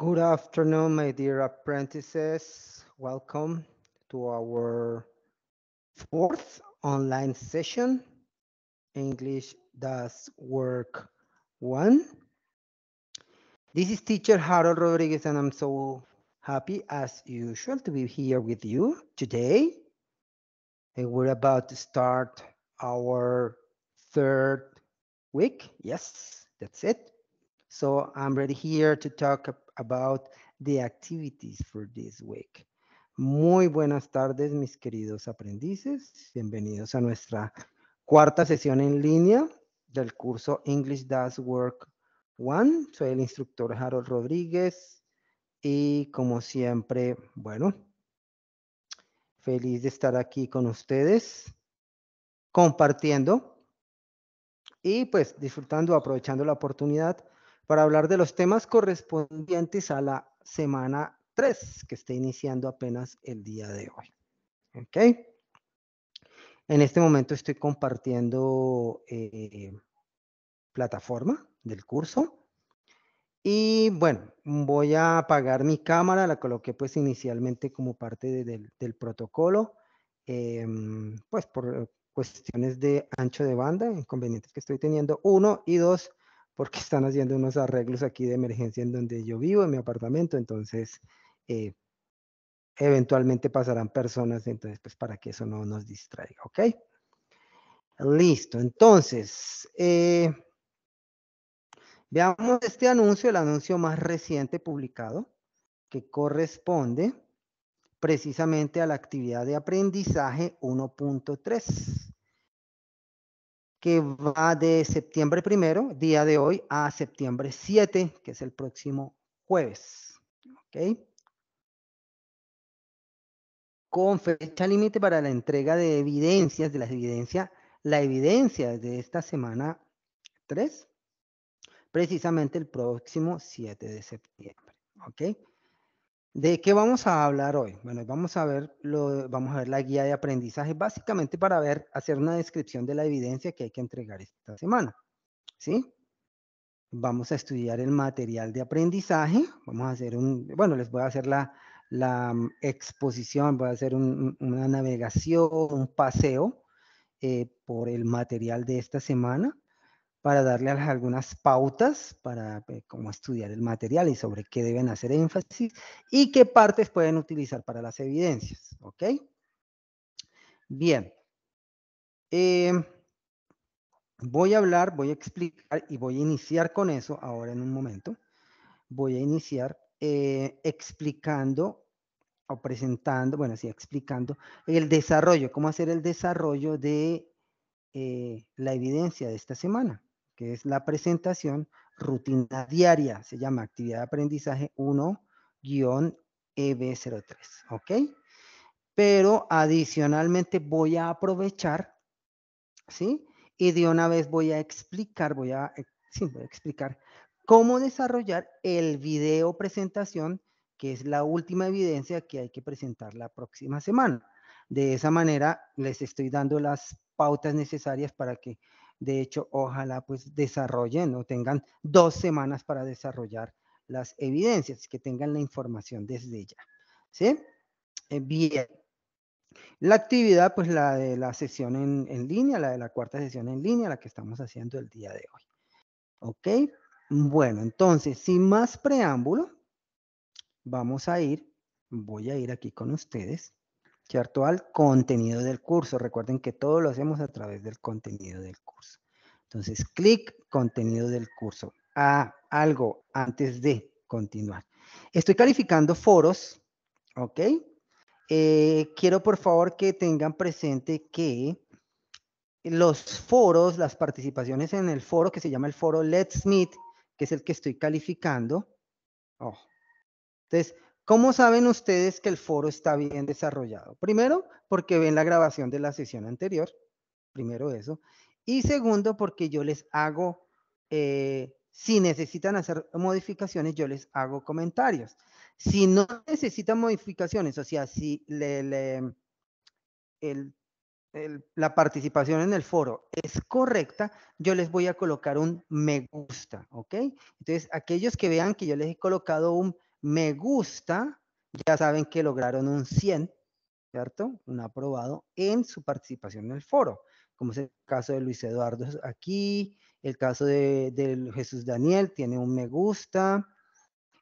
Good afternoon, my dear apprentices. Welcome to our fourth online session, English Does Work 1. This is teacher Harold Rodriguez, and I'm so happy as usual to be here with you today. And we're about to start our third week. Yes, that's it. So I'm ready here to talk about the activities for this week. Muy buenas tardes, mis queridos aprendices. Bienvenidos a nuestra cuarta sesión en línea del curso English Does Work One. Soy el instructor Harold Rodríguez y como siempre, bueno, feliz de estar aquí con ustedes compartiendo y pues disfrutando, aprovechando la oportunidad para hablar de los temas correspondientes a la semana 3 que está iniciando apenas el día de hoy. ¿Ok? En este momento estoy compartiendo eh, plataforma del curso. Y bueno, voy a apagar mi cámara, la coloqué pues inicialmente como parte del protocolo, em, pues por cuestiones de ancho de banda, inconvenientes que estoy teniendo, uno, y dos, porque están haciendo unos arreglos aquí de emergencia en donde yo vivo, en mi apartamento, entonces eh, eventualmente pasarán personas, entonces pues para que eso no nos distraiga, ¿ok? Listo, entonces, eh, veamos este anuncio, el anuncio más reciente publicado, que corresponde precisamente a la actividad de aprendizaje 1.3 que va de septiembre primero, día de hoy, a septiembre 7, que es el próximo jueves. ¿Ok? Con fecha límite para la entrega de evidencias, de las evidencias, la evidencia de esta semana 3, precisamente el próximo 7 de septiembre. ¿Ok? ¿De qué vamos a hablar hoy? Bueno, vamos a ver, lo, vamos a ver la guía de aprendizaje, básicamente para ver, hacer una descripción de la evidencia que hay que entregar esta semana. ¿Sí? Vamos a estudiar el material de aprendizaje. Vamos a hacer un, bueno, les voy a hacer la, mm, exposición, voy a hacer una navegación, un paseo eh, por el material de esta semana para darle algunas pautas para eh, cómo estudiar el material y sobre qué deben hacer énfasis y qué partes pueden utilizar para las evidencias. ¿Ok? Bien. Em, voy a hablar, voy a explicar y voy a iniciar con eso ahora en un momento. Voy a iniciar eh, explicando o presentando, bueno, sí, explicando el desarrollo, cómo hacer el desarrollo de eh, la evidencia de esta semana que es la presentación rutina diaria. Se llama actividad de aprendizaje 1-EB03, ¿ok? Pero adicionalmente voy a aprovechar, ¿sí? Y de una vez voy a explicar, voy a, eh, sí, voy a explicar cómo desarrollar el video presentación, que es la última evidencia que hay que presentar la próxima semana. De esa manera les estoy dando las pautas necesarias para que de hecho, ojalá pues desarrollen o tengan dos semanas para desarrollar las evidencias, que tengan la información desde ya. ¿Sí? Eh, bien. La actividad, pues la de la sesión en, en, línea, la de la cuarta sesión en línea, la que estamos haciendo el día de hoy. ¿Ok? Bueno, entonces, sin más preámbulo, vamos a ir, voy a ir aquí con ustedes ¿cierto? Al contenido del curso. Recuerden que todo lo hacemos a través del contenido del curso. Entonces, clic, contenido del curso. A ah, algo antes de continuar. Estoy calificando foros, ¿ok? Eh, quiero por favor que tengan presente que los foros, las participaciones en el foro que se llama el foro Let's Meet, que es el que estoy calificando. Oh. Entonces, ¿Cómo saben ustedes que el foro está bien desarrollado? Primero, porque ven la grabación de la sesión anterior. Primero eso. Y segundo, porque yo les hago, eh, si necesitan hacer modificaciones, yo les hago comentarios. Si no necesitan modificaciones, o sea, si le, la participación en el foro es correcta, yo les voy a colocar un me gusta, ¿ok? Entonces, aquellos que vean que yo les he colocado un me gusta, ya saben que lograron un 100, ¿cierto? Un aprobado en su participación en el foro, como es el caso de Luis Eduardo aquí, el caso de, Jesús Daniel tiene un me gusta.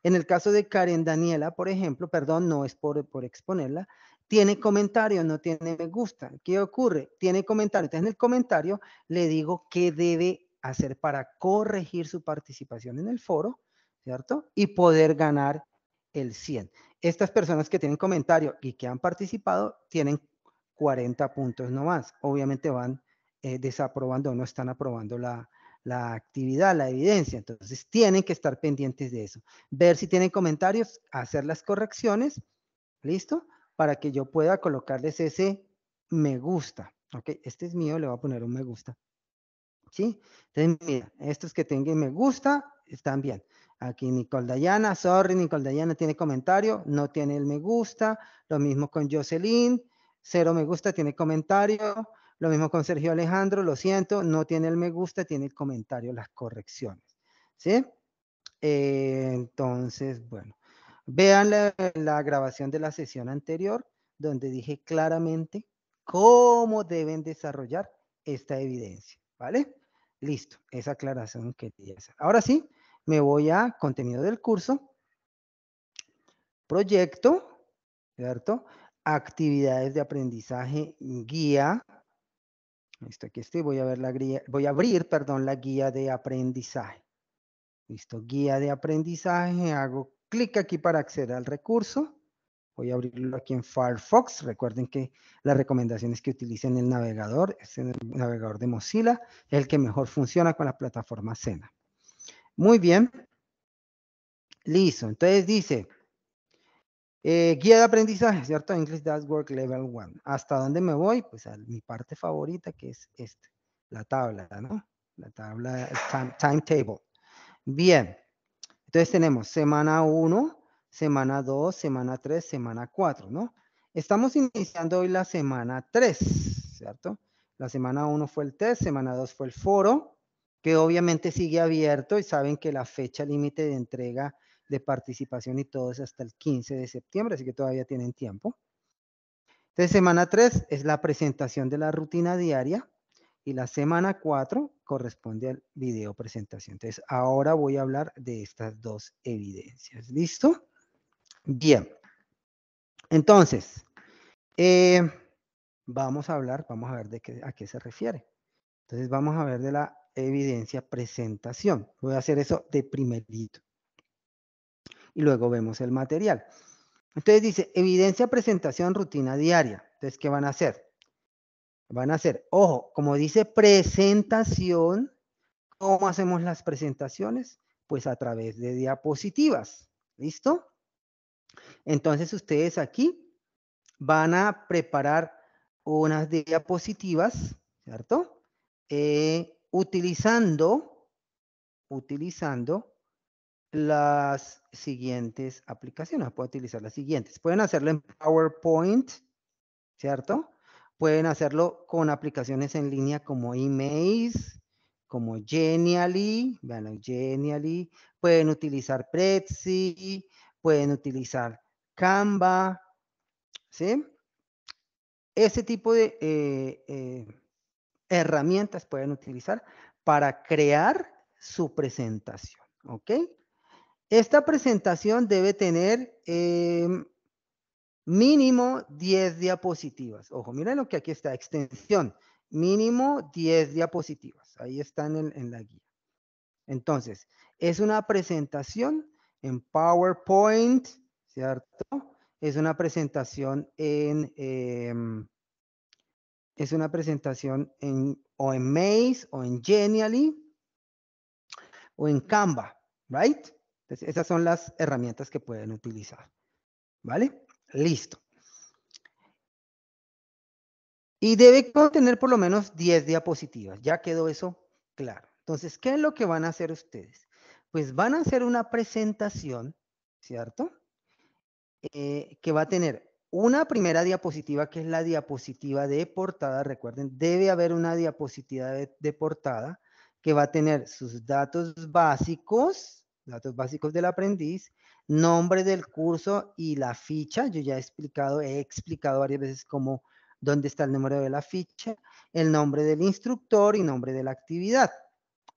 En el caso de Karen Daniela, por ejemplo, perdón, no es por, por exponerla, tiene comentario, no tiene me gusta. ¿Qué ocurre? Tiene comentario. Entonces, en el comentario le digo qué debe hacer para corregir su participación en el foro, ¿cierto? Y poder ganar el 100. Estas personas que tienen comentario y que han participado tienen 40 puntos no más. Obviamente van eh, desaprobando o no están aprobando la, la actividad, la evidencia. Entonces tienen que estar pendientes de eso. Ver si tienen comentarios, hacer las correcciones, ¿listo? Para que yo pueda colocarles ese me gusta. Ok, este es mío, le voy a poner un me gusta. ¿Sí? Entonces, mira, estos que tengan me gusta están bien. Aquí Nicole Dayana, sorry, Nicole Dayana tiene comentario, no tiene el me gusta. Lo mismo con Jocelyn, cero me gusta, tiene comentario. Lo mismo con Sergio Alejandro, lo siento, no tiene el me gusta, tiene el comentario, las correcciones. ¿Sí? Eh, entonces, bueno, vean la, grabación de la sesión anterior, donde dije claramente cómo deben desarrollar esta evidencia. ¿Vale? Listo, esa aclaración que hacer. Ahora sí, me voy a contenido del curso, proyecto, ¿cierto? Actividades de aprendizaje, guía. Listo, aquí estoy, voy a ver la voy a abrir, perdón, la guía de aprendizaje. Listo, guía de aprendizaje, hago clic aquí para acceder al recurso. Voy a abrirlo aquí en Firefox. Recuerden que las recomendaciones que utilicen el navegador, es el navegador de Mozilla, el que mejor funciona con la plataforma Sena. Muy bien. Listo. Entonces dice, eh, guía de aprendizaje, ¿cierto? English That's Work Level 1. ¿Hasta dónde me voy? Pues a mi parte favorita que es esta, la tabla, ¿no? La tabla, timetable. bien. Entonces tenemos semana 1, semana 2, semana 3, semana 4, ¿no? Estamos iniciando hoy la semana 3, ¿cierto? La semana 1 fue el test, semana 2 fue el foro, que obviamente sigue abierto y saben que la fecha límite de entrega de participación y todo es hasta el 15 de septiembre, así que todavía tienen tiempo. Entonces, semana 3 es la presentación de la rutina diaria y la semana 4 corresponde al video presentación. Entonces, ahora voy a hablar de estas dos evidencias. ¿Listo? Bien. Entonces, eh, vamos a hablar, vamos a ver de qué, a qué se refiere. Entonces, vamos a ver de la evidencia, presentación. Voy a hacer eso de primerito. Y luego vemos el material. Entonces dice, evidencia, presentación, rutina diaria. Entonces, ¿qué van a hacer? Van a hacer, ojo, como dice presentación, ¿cómo hacemos las presentaciones? Pues a través de diapositivas. ¿Listo? Entonces ustedes aquí van a preparar unas diapositivas, ¿cierto? Eh, utilizando, utilizando las siguientes aplicaciones. Pueden utilizar las siguientes. Pueden hacerlo en PowerPoint, ¿cierto? Pueden hacerlo con aplicaciones en línea como emails como Genially, bueno, Genially. Pueden utilizar Prezi, pueden utilizar Canva, ¿sí? Ese tipo de eh, eh, herramientas pueden utilizar para crear su presentación. ¿Ok? Esta presentación debe tener em, mínimo 10 diapositivas. Ojo, miren lo que aquí está, extensión. Mínimo 10 diapositivas. Ahí están en, la guía. Entonces, es una presentación en PowerPoint, ¿cierto? Es una presentación en, em, es una presentación en, o en Maze o en Genially o en Canva, ¿right? esas son las herramientas que pueden utilizar, ¿vale? Listo. Y debe contener por lo menos 10 diapositivas, ya quedó eso claro. Entonces, ¿qué es lo que van a hacer ustedes? Pues van a hacer una presentación, ¿cierto? Eh, que va a tener una primera diapositiva que es la diapositiva de portada. Recuerden, debe haber una diapositiva de, portada que va a tener sus datos básicos, datos básicos del aprendiz, nombre del curso y la ficha. Yo ya he explicado, he explicado varias veces cómo, dónde está el número de la ficha, el nombre del instructor y nombre de la actividad.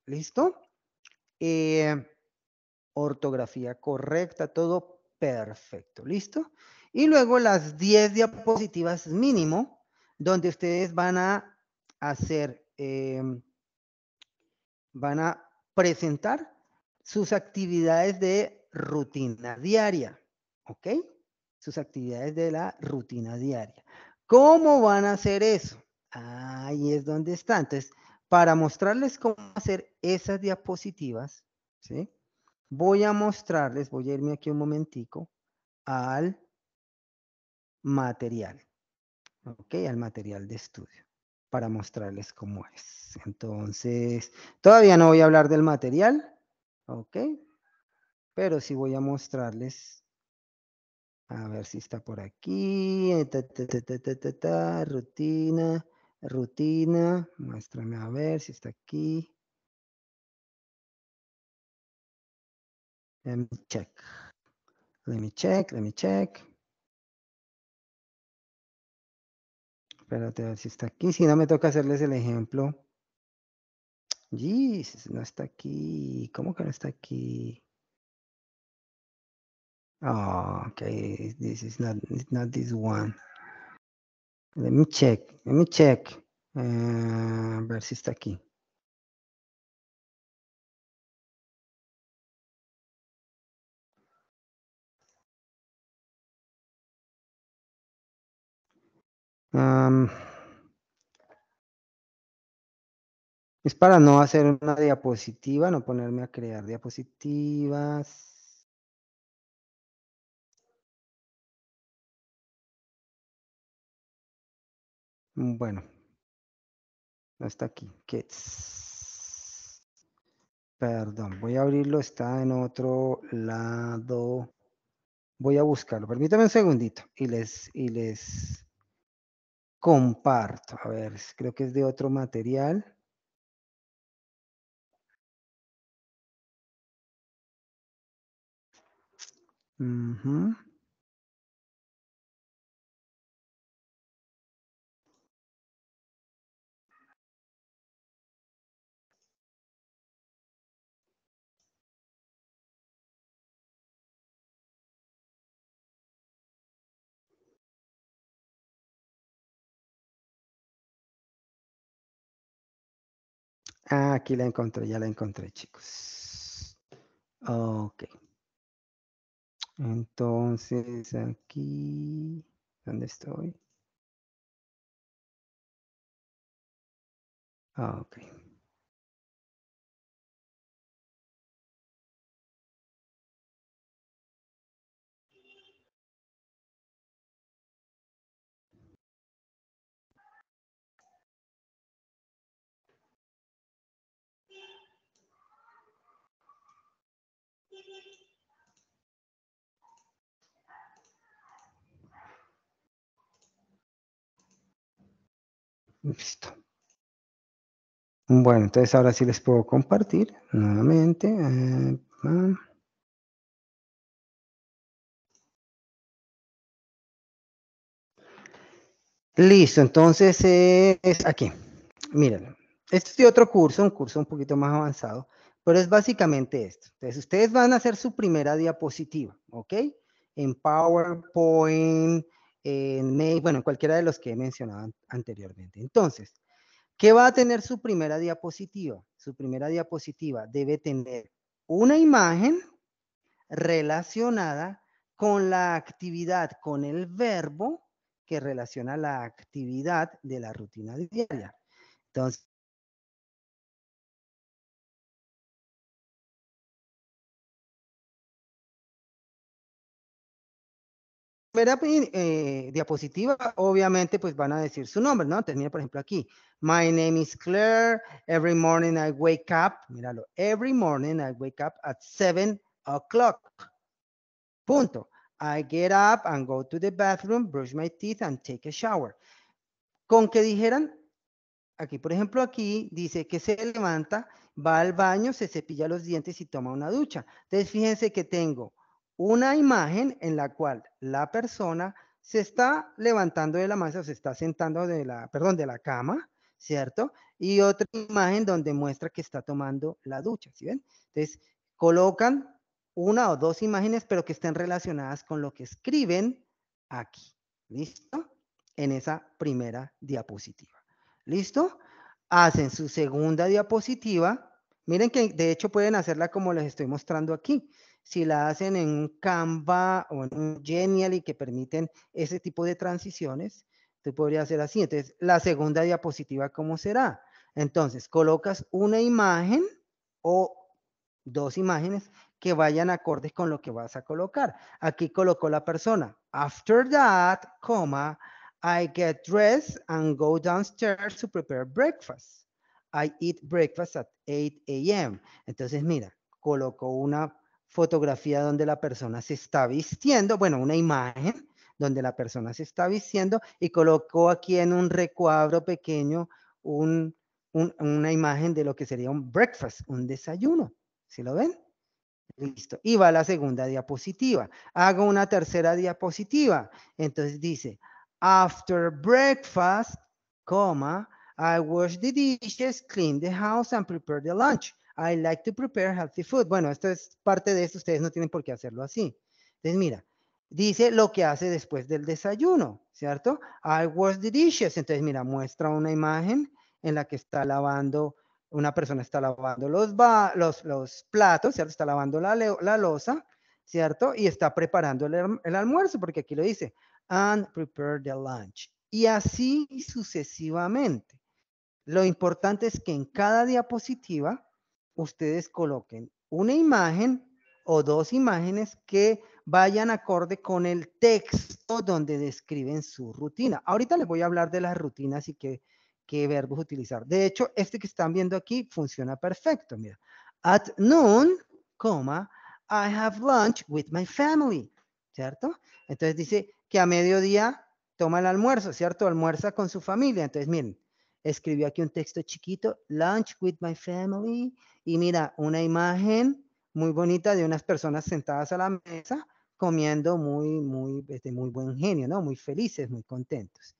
¿Listo? Eh, ortografía correcta, todo perfecto. ¿Listo? Y luego las 10 diapositivas mínimo, donde ustedes van a hacer, em, van a presentar sus actividades de rutina diaria, ¿ok? Sus actividades de la rutina diaria. ¿Cómo van a hacer eso? Ahí es donde está. Entonces, para mostrarles cómo hacer esas diapositivas, ¿sí? Voy a mostrarles, voy a irme aquí un momentico, al material, ¿ok? Al material de estudio para mostrarles cómo es. Entonces, todavía no voy a hablar del material, ¿ok? Pero sí voy a mostrarles, a ver si está por aquí, eh, rutina, rutina, muéstrame a ver si está aquí. Let me check, let me check, let me check. Espérate a ver si está aquí. Si no, me toca hacerles el ejemplo. Jeez, no está aquí. ¿Cómo que no está aquí? Ah, okay. This is not, not this one. Let me check. Let me check. Eh, a ver si está aquí. es para no hacer una diapositiva, no ponerme a crear diapositivas. Mm, bueno, no está aquí. Perdón, voy a abrirlo, está en otro lado. Voy a buscarlo. Permítame un segundito y les, y les comparto. A ver, creo que es de otro material. Ah, aquí la encontré, ya la encontré, chicos. Ok. Entonces, aquí, ¿dónde estoy? Ah, ok. Listo. Bueno, entonces ahora sí les puedo compartir nuevamente. Eh, ah. Listo, entonces es aquí. Miren, este es de otro curso, un curso un poquito más avanzado, pero es básicamente esto. Entonces, ustedes van a hacer su primera diapositiva, ¿ok? En PowerPoint, en e, bueno, cualquiera de los que he mencionado anteriormente. Entonces, ¿qué va a tener su primera diapositiva? Su primera diapositiva debe tener una imagen relacionada con la actividad, con el verbo que relaciona la actividad de la rutina diaria. Entonces, primera pues, eh, diapositiva, obviamente, pues van a decir su nombre, ¿no? mira, por ejemplo, aquí. My name is Claire. Every morning I wake up. Míralo. Every morning I wake up at 7 o'clock. Punto. I get up and go to the bathroom, brush my teeth and take a shower. Con que dijeran, aquí, por ejemplo, aquí dice que se levanta, va al baño, se cepilla los dientes y toma una ducha. Entonces, fíjense que tengo una imagen en la cual la persona se está levantando de la mesa, se está sentando de la, perdón, de la cama, ¿cierto? Y otra imagen donde muestra que está tomando la ducha, ¿sí ven? Entonces, colocan una o dos imágenes, pero que estén relacionadas con lo que escriben aquí, ¿listo? En esa primera diapositiva, ¿listo? Hacen su segunda diapositiva, miren que de hecho pueden hacerla como les estoy mostrando aquí, si la hacen en Canva o en Genial y que permiten ese tipo de transiciones, tú podrías hacer así. Entonces, la segunda diapositiva, ¿cómo será? Entonces, colocas una imagen o dos imágenes que vayan acordes con lo que vas a colocar. Aquí colocó la persona. After that, coma, I get dressed and go downstairs to prepare breakfast. I eat breakfast at 8 a.m. Entonces, mira, colocó una fotografía donde la persona se está vistiendo, bueno, una imagen donde la persona se está vistiendo y colocó aquí en un recuadro pequeño una imagen de lo que sería un breakfast, un desayuno. ¿Sí lo ven? Listo. Y va a la segunda diapositiva. Hago una tercera diapositiva. Entonces dice, after breakfast, coma, I wash the dishes, clean the house and prepare the lunch. I like to prepare healthy food. Bueno, esto es parte de esto, ustedes no tienen por qué hacerlo así. Entonces, mira, dice lo que hace después del desayuno, ¿cierto? I wash the dishes. Entonces, mira, muestra una imagen en la que está lavando, una persona está lavando los, los, platos, ¿cierto? Está lavando la, la losa, ¿cierto? Y está preparando el, el almuerzo, porque aquí lo dice, and prepare the lunch. Y así sucesivamente. Lo importante es que en cada diapositiva ustedes coloquen una imagen o dos imágenes que vayan acorde con el texto donde describen su rutina. Ahorita les voy a hablar de las rutinas y qué, verbos utilizar. De hecho, este que están viendo aquí funciona perfecto. Mira, at noon, coma, I have lunch with my family, ¿cierto? Entonces dice que a mediodía toma el almuerzo, ¿cierto? Almuerza con su familia. Entonces, miren, escribió aquí un texto chiquito, Lunch with my family, y mira, una imagen muy bonita de unas personas sentadas a la mesa comiendo muy, muy, de este, muy buen genio, ¿no? Muy felices, muy contentos.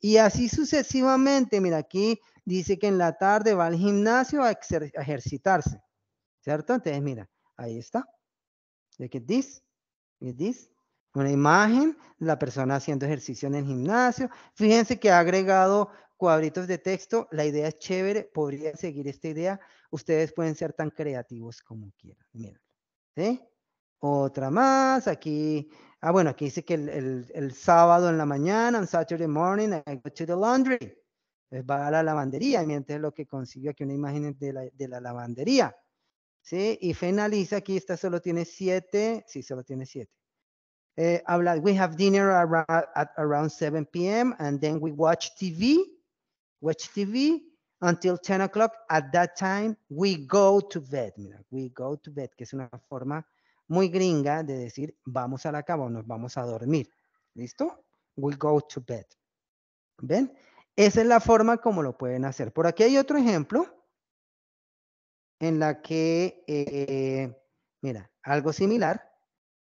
Y así sucesivamente, mira, aquí dice que en la tarde va al gimnasio a, ejercitarse, ¿cierto? Entonces, mira, ahí está. de qué this, look this. Una imagen de la persona haciendo ejercicio en el gimnasio. Fíjense que ha agregado cuadritos de texto, la idea es chévere, podría seguir esta idea, ustedes pueden ser tan creativos como quieran, miren, ¿sí? Otra más, aquí, ah, bueno, aquí dice que el, sábado en la mañana, on Saturday morning, I go to the laundry, va a la lavandería, mientras lo que consiguió aquí una imagen de la, de la lavandería, ¿sí? Y finaliza aquí, esta solo tiene siete, sí, solo tiene siete. Eh, habla, we have dinner at around 7 p.m. and then we watch TV watch TV until 10 o'clock. At that time, we go to bed. Mira, we go to bed, que es una forma muy gringa de decir vamos a la cama o nos vamos a dormir. ¿Listo? We go to bed. ¿Ven? Esa es la forma como lo pueden hacer. Por aquí hay otro ejemplo en la que, eh, mira, algo similar.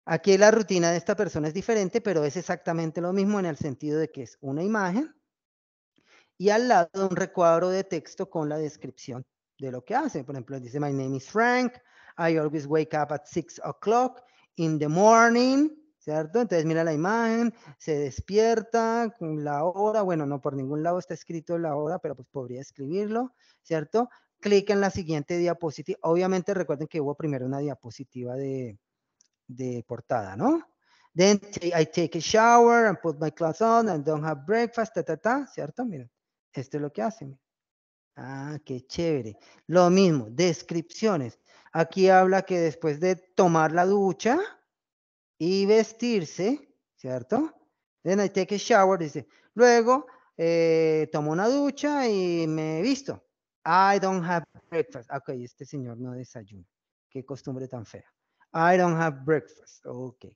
Aquí la rutina de esta persona es diferente, pero es exactamente lo mismo en el sentido de que es una imagen y al lado un recuadro de texto con la descripción de lo que hace. Por ejemplo, dice, my name is Frank, I always wake up at 6 o'clock in the morning, ¿cierto? Entonces mira la imagen, se despierta con la hora, bueno, no por ningún lado está escrito la hora, pero pues podría escribirlo, ¿cierto? Clic en la siguiente diapositiva. Obviamente recuerden que hubo primero una diapositiva de, portada, ¿no? Then I take a shower and put my clothes on and don't have breakfast, ta, ta, ta, ¿cierto? Miren. Esto es lo que hacen. Ah, qué chévere. Lo mismo, descripciones. Aquí habla que después de tomar la ducha y vestirse, ¿cierto? Then I take a shower, dice. Luego eh, tomo una ducha y me visto. I don't have breakfast. Ah, ok, este señor no desayuna. Qué costumbre tan fea. I don't have breakfast. Ok.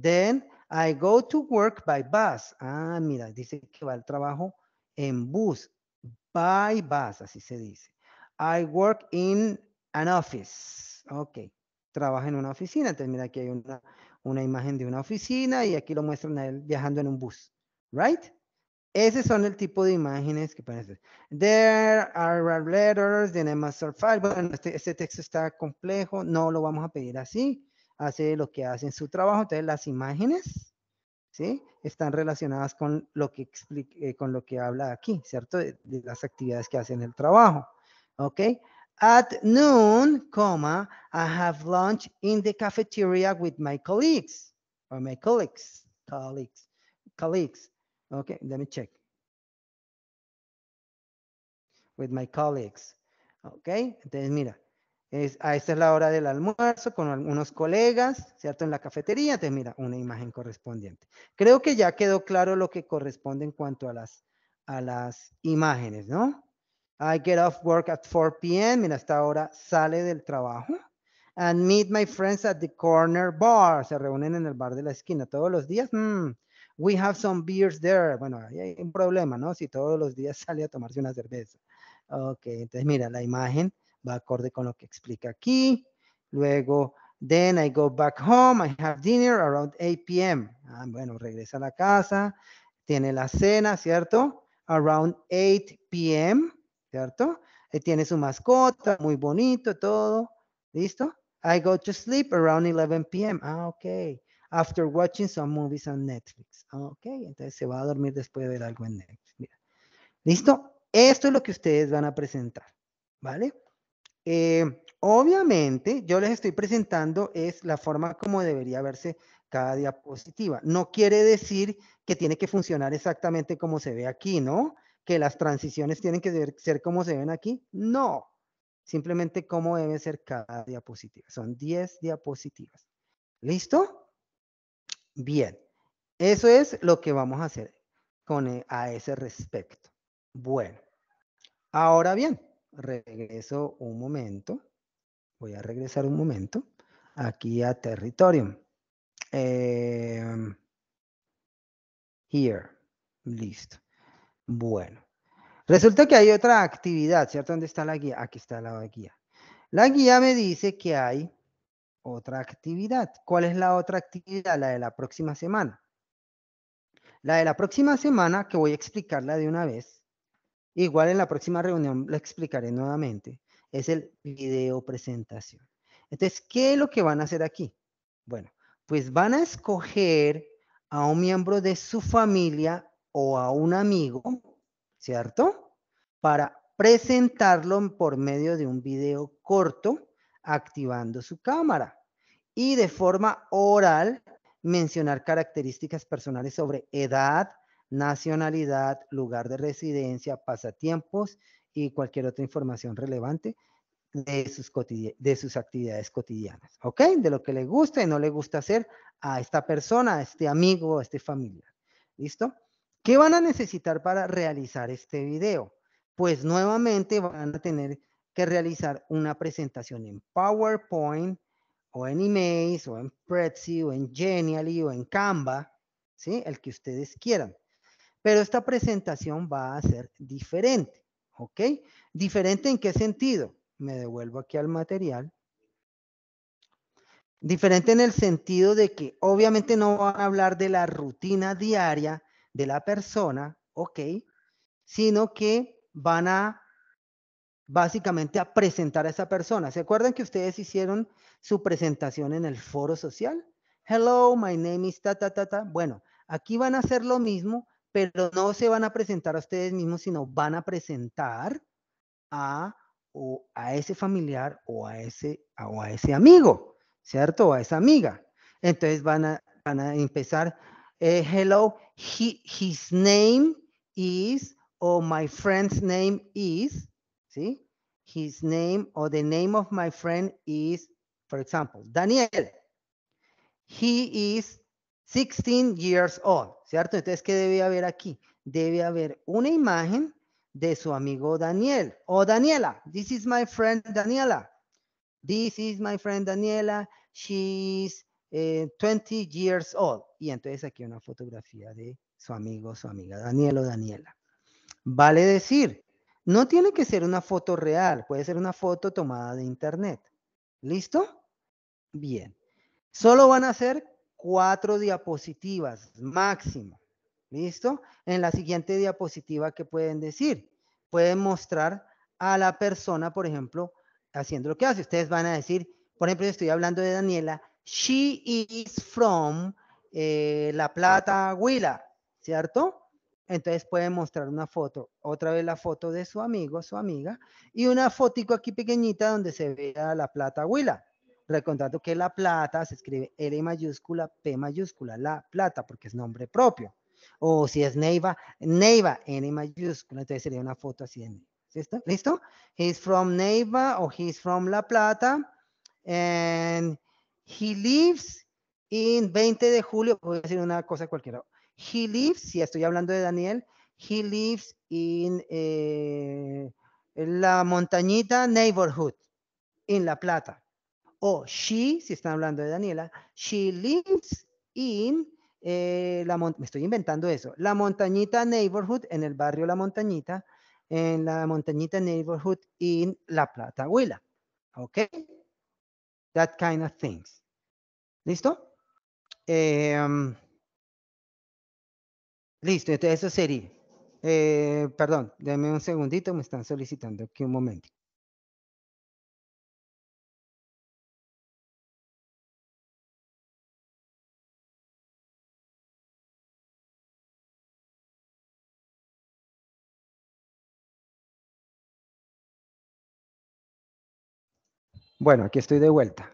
Then I go to work by bus. Ah, mira, dice que va al trabajo en bus. By bus, así se dice. I work in an office. Ok. Trabaja en una oficina. Entonces, mira, aquí hay una, imagen de una oficina y aquí lo muestran a él viajando en un bus. Right? Ese son el tipo de imágenes que pueden hacer, There are letters, the name File. Bueno, este, este, texto está complejo, no lo vamos a pedir así. Hace lo que hace en su trabajo. Entonces, las imágenes ¿sí? Están relacionadas con lo que, eh, con lo que habla aquí, ¿cierto? De, las actividades que hacen el trabajo, ¿ok? At noon, coma, I have lunch in the cafeteria with my colleagues, or my colleagues, colleagues, colleagues. Ok, let me check. With my colleagues. ¿Ok? entonces mira, a ah, esta es la hora del almuerzo con algunos colegas, ¿cierto? En la cafetería, entonces mira, una imagen correspondiente. Creo que ya quedó claro lo que corresponde en cuanto a las, a las imágenes, ¿no? I get off work at 4 p.m., mira, esta hora sale del trabajo. And meet my friends at the corner bar, se reúnen en el bar de la esquina todos los días. Mm, we have some beers there. Bueno, hay un problema, ¿no? Si todos los días sale a tomarse una cerveza. Ok, entonces mira, la imagen va acorde con lo que explica aquí. Luego, then I go back home, I have dinner around 8 p.m. Ah, bueno, regresa a la casa, tiene la cena, ¿cierto? Around 8 p.m., ¿cierto? tiene su mascota, muy bonito, todo. ¿Listo? I go to sleep around 11 p.m. Ah, ok. After watching some movies on Netflix. Okay. Ah, ok. Entonces se va a dormir después de ver algo en Netflix. Mira. ¿Listo? Esto es lo que ustedes van a presentar. ¿Vale? Eh, obviamente, yo les estoy presentando es la forma como debería verse cada diapositiva. No quiere decir que tiene que funcionar exactamente como se ve aquí, ¿no? Que las transiciones tienen que ser como se ven aquí. No, simplemente como debe ser cada diapositiva. Son 10 diapositivas. ¿Listo? Bien, eso es lo que vamos a hacer con, eh, a ese respecto. Bueno, ahora bien, regreso un momento, voy a regresar un momento aquí a territorio. Em, here, listo. Bueno, resulta que hay otra actividad, ¿cierto? ¿Dónde está la guía? Aquí está la guía. La guía me dice que hay otra actividad. ¿Cuál es la otra actividad? La de la próxima semana. La de la próxima semana, que voy a explicarla de una vez, Igual en la próxima reunión lo explicaré nuevamente. Es el video presentación. Entonces, ¿qué es lo que van a hacer aquí? Bueno, pues van a escoger a un miembro de su familia o a un amigo, ¿cierto? Para presentarlo por medio de un video corto activando su cámara y de forma oral mencionar características personales sobre edad, nacionalidad, lugar de residencia, pasatiempos y cualquier otra información relevante de sus, de sus actividades cotidianas, ¿ok? De lo que le gusta y no le gusta hacer a esta persona, a este amigo, a este familiar, ¿listo? ¿Qué van a necesitar para realizar este video? Pues nuevamente van a tener que realizar una presentación en PowerPoint o en Emails o en Prezi o en Genially o en Canva, ¿sí? El que ustedes quieran. Pero esta presentación va a ser diferente, ¿ok? ¿Diferente en qué sentido? Me devuelvo aquí al material. Diferente en el sentido de que obviamente no van a hablar de la rutina diaria de la persona, ¿ok? Sino que van a básicamente a presentar a esa persona. ¿Se acuerdan que ustedes hicieron su presentación en el foro social? Hello, my name is ta ta ta ta. Bueno, aquí van a hacer lo mismo, pero no se van a presentar a ustedes mismos, sino van a presentar a, a ese familiar o a ese, o a ese amigo, ¿cierto? O a esa amiga. Entonces van a, empezar, eh, hello, his name is, o my friend's name is, ¿sí? His name or the name of my friend is, for example, Daniel. He is 16 years old, ¿cierto? Entonces, ¿qué debe haber aquí? Debe haber una imagen de su amigo Daniel o Daniela. This is my friend Daniela. This is my friend Daniela. She's 20 eh, years old. Y entonces aquí una fotografía de su amigo, su amiga Daniel o Daniela. Vale decir, no tiene que ser una foto real, puede ser una foto tomada de internet. ¿Listo? Bien. Solo van a ser cuatro diapositivas máximo. ¿Listo? En la siguiente diapositiva, ¿qué pueden decir? Pueden mostrar a la persona, por ejemplo, haciendo lo que hace. Ustedes van a decir, por ejemplo, estoy hablando de Daniela, she is from eh, La Plata, Huila, ¿cierto? Entonces pueden mostrar una foto, otra vez la foto de su amigo, su amiga, y una fotico aquí pequeñita donde se vea La Plata, Huila. Recordando que la plata se escribe L mayúscula, P mayúscula, la plata, porque es nombre propio. O si es Neiva, Neiva, N mayúscula, entonces sería una foto así de ¿Listo? ¿Listo? He's from Neiva o he's from La Plata. And he lives in 20 de julio, voy a decir una cosa cualquiera. He lives, si estoy hablando de Daniel, he lives in eh, la montañita neighborhood, in La Plata o she, si están hablando de Daniela, she lives in, eh, la me estoy inventando eso, la montañita neighborhood en el barrio La Montañita, en la montañita neighborhood in La Plata, Huila. ¿Ok? That kind of things. ¿Listo? Em, listo, entonces eso sería. Eh, perdón, denme un segundito, me están solicitando aquí un momento. Bueno, aquí estoy de vuelta.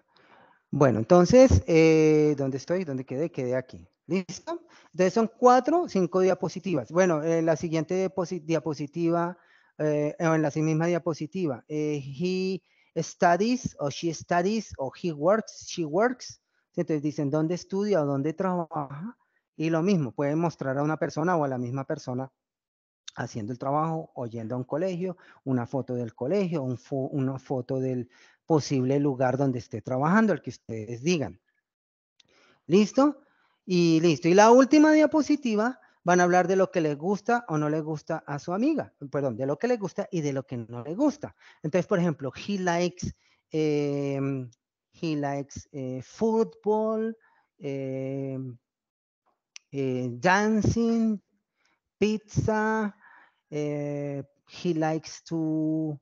Bueno, entonces, eh, ¿dónde estoy? ¿Dónde quedé? Quedé aquí. ¿Listo? Entonces son cuatro, cinco diapositivas. Bueno, en eh, la siguiente diapositiva, eh, o en la misma diapositiva, he studies o she studies o he works, she works. Entonces dicen dónde estudia o dónde trabaja. Y lo mismo, pueden mostrar a una persona o a la misma persona haciendo el trabajo o yendo a un colegio, una foto del colegio, una foto del, posible lugar donde esté trabajando, el que ustedes digan. ¿Listo? Y listo. Y la última diapositiva van a hablar de lo que le gusta o no le gusta a su amiga, perdón, de lo que le gusta y de lo que no le gusta. Entonces, por ejemplo, he likes, em, eh, em, eh, eh, he likes football, dancing, pizza, he likes to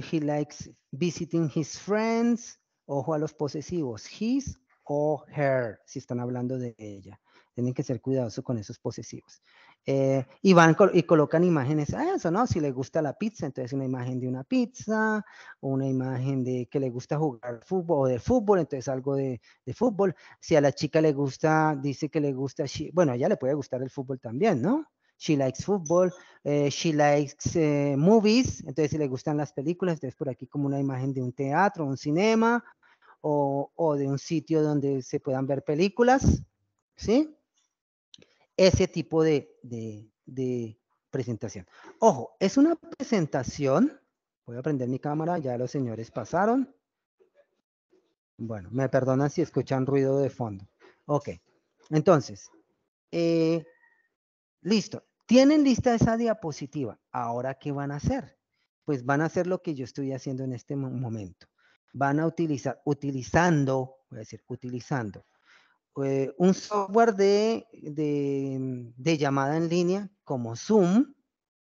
He likes visiting his friends. Ojo a los posesivos. His o her, si están hablando de ella. Tienen que ser cuidadosos con esos posesivos. Eh, y van y colocan imágenes a eso, ¿no? Si le gusta la pizza, entonces una imagen de una pizza, una imagen de que le gusta jugar fútbol o del fútbol, entonces algo de, de fútbol. Si a la chica le gusta, dice que le gusta, bueno, a ella le puede gustar el fútbol también, ¿no? she likes football, eh, she likes eh, movies, entonces si le gustan las películas, entonces por aquí como una imagen de un teatro, un cinema o, de un sitio donde se puedan ver películas, ¿sí? Ese tipo de, presentación. Ojo, es una presentación, voy a prender mi cámara, ya los señores pasaron. Bueno, me perdonan si escuchan ruido de fondo. Ok, entonces, eh, listo. Tienen lista esa diapositiva. Ahora, ¿qué van a hacer? Pues van a hacer lo que yo estoy haciendo en este momento. Van a utilizar, utilizando, voy a decir, utilizando eh, un software de, llamada en línea como Zoom.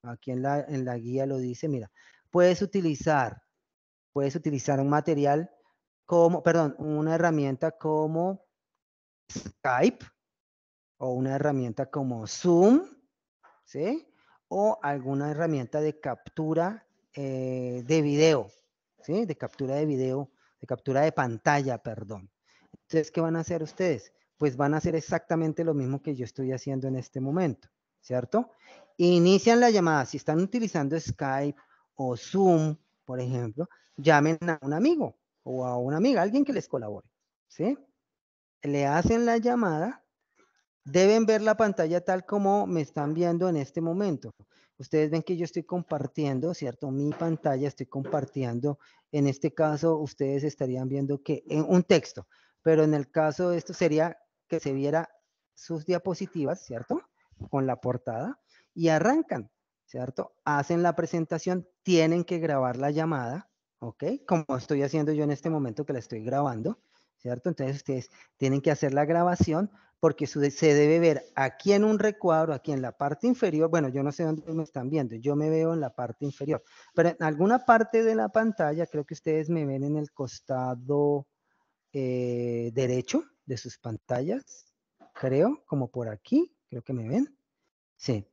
Aquí en la, en la guía lo dice, mira, puedes utilizar, puedes utilizar un material como, perdón, una herramienta como Skype o una herramienta como Zoom ¿sí? O alguna herramienta de captura eh, de video, ¿sí? De captura de video, de captura de pantalla, perdón. Entonces, ¿qué van a hacer ustedes? Pues van a hacer exactamente lo mismo que yo estoy haciendo en este momento, ¿cierto? Inician la llamada. Si están utilizando Skype o Zoom, por ejemplo, llamen a un amigo o a una amiga, alguien que les colabore, ¿sí? Le hacen la llamada Deben ver la pantalla tal como me están viendo en este momento. Ustedes ven que yo estoy compartiendo, ¿cierto? Mi pantalla estoy compartiendo. En este caso, ustedes estarían viendo que en eh, un texto, pero en el caso de esto sería que se viera sus diapositivas, ¿cierto? Con la portada y arrancan, ¿cierto? Hacen la presentación, tienen que grabar la llamada, ¿ok? Como estoy haciendo yo en este momento que la estoy grabando, ¿cierto? Entonces ustedes tienen que hacer la grabación, porque se debe ver aquí en un recuadro, aquí en la parte inferior, bueno, yo no sé dónde me están viendo, yo me veo en la parte inferior, pero en alguna parte de la pantalla, creo que ustedes me ven en el costado eh, derecho de sus pantallas, creo, como por aquí, creo que me ven, sí.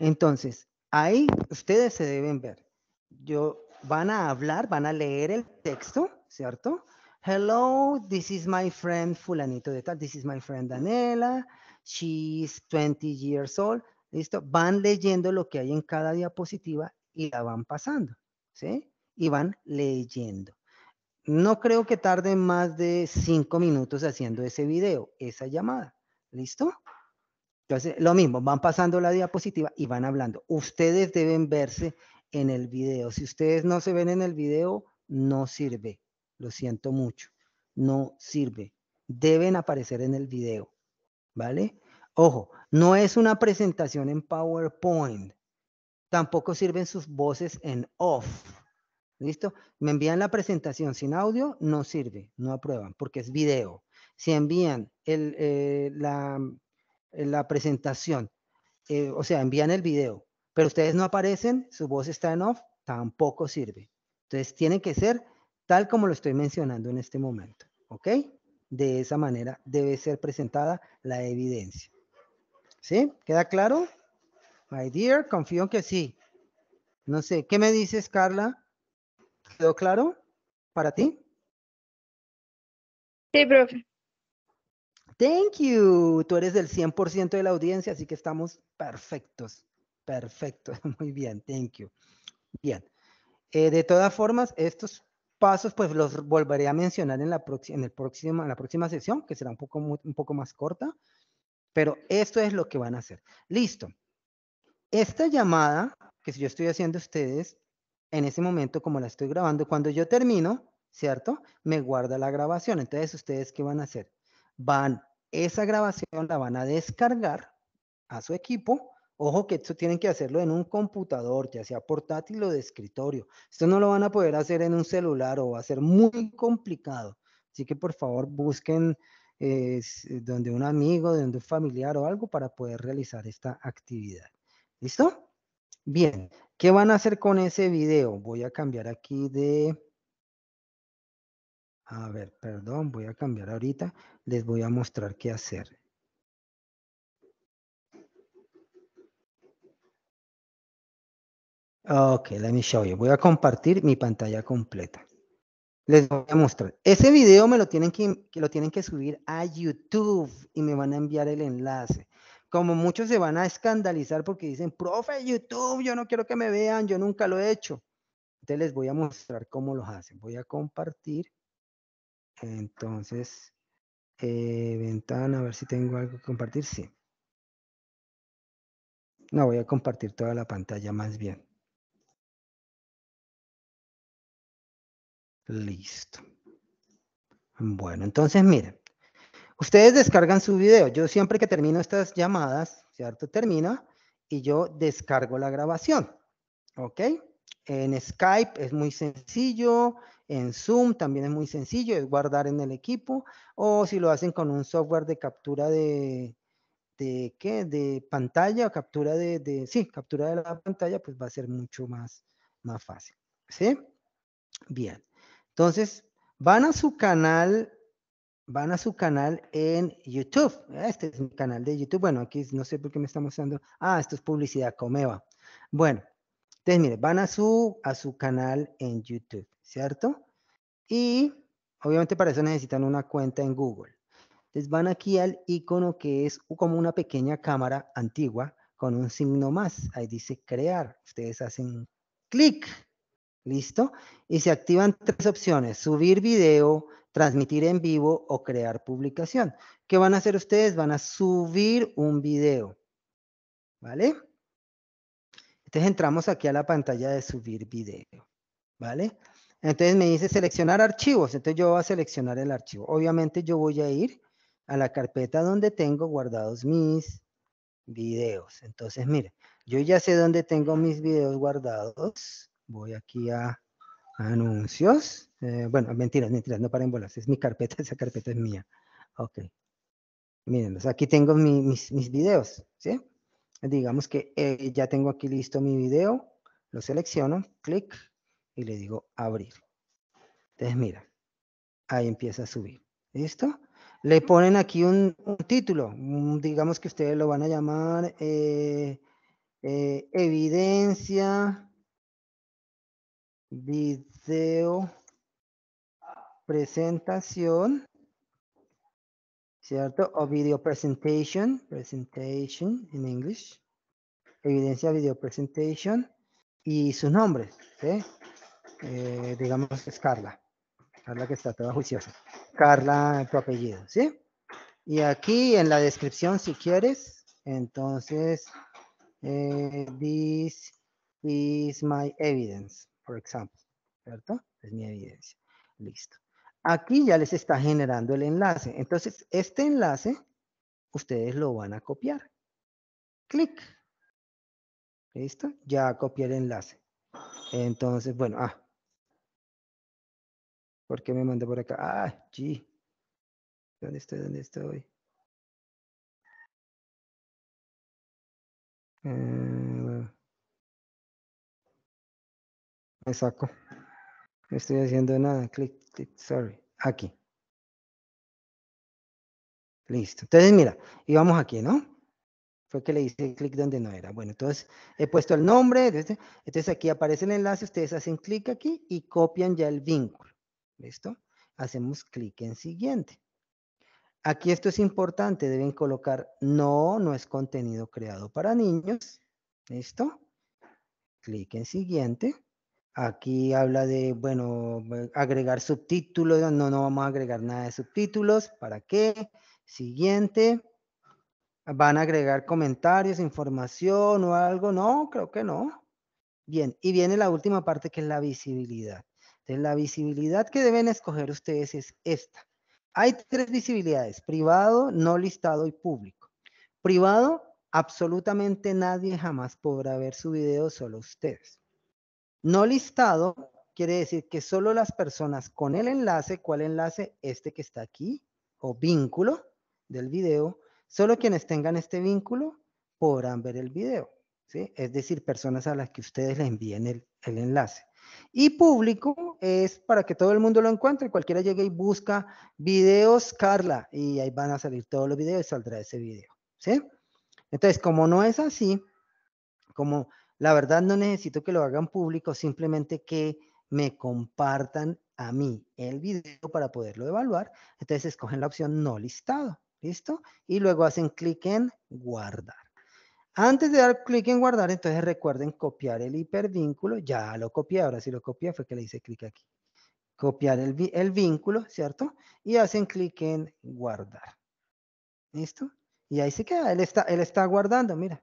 Entonces, ahí ustedes se deben ver, yo, van a hablar, van a leer el texto, ¿cierto?, Hello, this is my friend fulanito de tal, this is my friend Daniela, she's 20 years old. Listo, van leyendo lo que hay en cada diapositiva y la van pasando, ¿sí? Y van leyendo. No creo que tarde más de cinco minutos haciendo ese video, esa llamada. ¿Listo? Entonces, lo mismo, van pasando la diapositiva y van hablando. Ustedes deben verse en el video. Si ustedes no se ven en el video, no sirve lo siento mucho, no sirve. Deben aparecer en el video, ¿vale? Ojo, no es una presentación en PowerPoint. Tampoco sirven sus voces en off. ¿Listo? Me envían la presentación sin audio, no sirve, no aprueban, porque es video. Si envían el, eh, eh, la, presentación, eh, o sea, envían el video, pero ustedes no aparecen, su voz está en off, tampoco sirve. Entonces, tiene que ser tal como lo estoy mencionando en este momento. ¿Ok? De esa manera debe ser presentada la evidencia. ¿Sí? ¿Queda claro? My dear, confío en que sí. No sé, ¿qué me dices, Carla? ¿Quedó claro para ti? Sí, profe. Thank you. Tú eres del 100% de la audiencia, así que estamos perfectos. Perfecto. Muy bien, thank you. Bien. Eh, de todas formas, estos pasos, pues los volveré a mencionar en la, en el próximo, la próxima sesión, que será un poco, un poco más corta, pero esto es lo que van a hacer. Listo. Esta llamada que si yo estoy haciendo ustedes, en ese momento, como la estoy grabando, cuando yo termino, ¿cierto? Me guarda la grabación. Entonces, ¿ustedes qué van a hacer? Van, esa grabación la van a descargar a su equipo Ojo que esto tienen que hacerlo en un computador, ya sea portátil o de escritorio. Esto no lo van a poder hacer en un celular o va a ser muy complicado. Así que por favor busquen eh, eh, donde un amigo, donde un familiar o algo para poder realizar esta actividad. ¿Listo? Bien, ¿qué van a hacer con ese video? Voy a cambiar aquí de... A ver, perdón, voy a cambiar ahorita. Les voy a mostrar qué hacer. Ok, let me show you. Voy a compartir mi pantalla completa. Les voy a mostrar. Ese video me lo tienen que, que, lo tienen que subir a YouTube y me van a enviar el enlace. Como muchos se van a escandalizar porque dicen, profe, YouTube, yo no quiero que me vean, yo nunca lo he hecho. Entonces les voy a mostrar cómo lo hacen. Voy a compartir. Entonces, eh, ventana, a ver si tengo algo que compartir. Sí. No, voy a compartir toda la pantalla más bien. Listo. Bueno, entonces miren, ustedes descargan su video. Yo siempre que termino estas llamadas, ¿cierto? Termina y yo descargo la grabación. ¿Ok? En Skype es muy sencillo, en Zoom también es muy sencillo, es guardar en el equipo, o si lo hacen con un software de captura de, de qué, de pantalla, o captura de, sí, captura de la pantalla, pues va a ser mucho más, más fácil, ¿sí? Bien. Entonces, van a su canal, van a su canal en YouTube. Este es mi canal de YouTube. Bueno, aquí no sé por qué me está mostrando. Ah, esto es publicidad, Comeva. Bueno, entonces, mire, van a su, a su canal en YouTube, ¿cierto? Y obviamente para eso necesitan una cuenta en Google. Entonces van aquí al icono que es como una pequeña cámara antigua con un signo más. Ahí dice crear. Ustedes hacen clic ¿Listo? Y se activan tres opciones, subir video, transmitir en vivo o crear publicación. ¿Qué van a hacer ustedes? Van a subir un video. ¿Vale? Entonces entramos aquí a la pantalla de subir video. ¿Vale? Entonces me dice seleccionar archivos. Entonces yo voy a seleccionar el archivo. Obviamente yo voy a ir a la carpeta donde tengo guardados mis videos. Entonces, mire, yo ya sé dónde tengo mis videos guardados voy aquí a anuncios. Eh, bueno, mentiras, mentiras, no paren bolas. Es mi carpeta, esa carpeta es mía. Ok. Miren, pues aquí tengo mis, mis, videos, Digamos que eh, ya tengo aquí listo mi video. Lo selecciono, clic y le digo abrir. Entonces, mira, ahí empieza a subir. ¿Listo? Le ponen aquí un, título. digamos que ustedes lo van a llamar eh, evidencia video presentación, ¿cierto? O video presentation, presentation en inglés, evidencia video presentation y su nombre ¿sí? Eh, digamos es Carla, Carla que está toda juiciosa, Carla tu apellido, ¿sí? Y aquí en la descripción si quieres, entonces, eh, this is my evidence por ejemplo. ¿cierto? Es mi evidencia. Listo. Aquí ya les está generando el enlace. Entonces, este enlace ustedes lo van a copiar. Clic. ¿Listo? Ya copié el enlace. Entonces, bueno, ah. ¿Por qué me mandé por acá? Ah, G. ¿Dónde estoy? ¿Dónde estoy? Eh. me saco. No estoy haciendo nada. Clic, clic, sorry. Aquí. Listo. Entonces, mira, íbamos aquí, ¿no? Fue que le hice clic donde no era. Bueno, entonces he puesto el nombre. Entonces aquí aparece el enlace. Ustedes hacen clic aquí y copian ya el vínculo. ¿Listo? Hacemos clic en siguiente. Aquí esto es importante. Deben colocar no, no es contenido creado para niños. ¿Listo? Clic en siguiente. Aquí habla de, bueno, eh, agregar subtítulos. No, no vamos a agregar nada de subtítulos. ¿Para qué? Siguiente. ¿Van a agregar comentarios, información o algo? No, creo que no. Bien, y viene la última parte que es la visibilidad. Entonces, la visibilidad que deben escoger ustedes es esta. Hay tres visibilidades, privado, no listado y público. Privado, absolutamente nadie jamás podrá ver su video, solo ustedes. No listado quiere decir que solo las personas con el enlace, ¿cuál enlace? Este que está aquí, o vínculo del video, solo quienes tengan este vínculo podrán ver el video, ¿sí? Es decir, personas a las que ustedes le envíen el, enlace. Y público es para que todo el mundo lo encuentre, cualquiera llegue y busca videos Carla y ahí van a salir todos los videos y saldrá ese video, ¿sí? Entonces, como no es así, como la verdad no necesito que lo hagan público, simplemente que me compartan a mí el video para poderlo evaluar. Entonces escogen la opción no listado, ¿listo? Y luego hacen clic en guardar. Antes de dar clic en guardar, entonces recuerden copiar el hipervínculo. Ya lo copié, ahora si lo copié fue que le hice clic aquí. Copiar el, el vínculo, ¿cierto? Y hacen clic en guardar. ¿Listo? Y ahí se queda, él está, él está guardando, mira.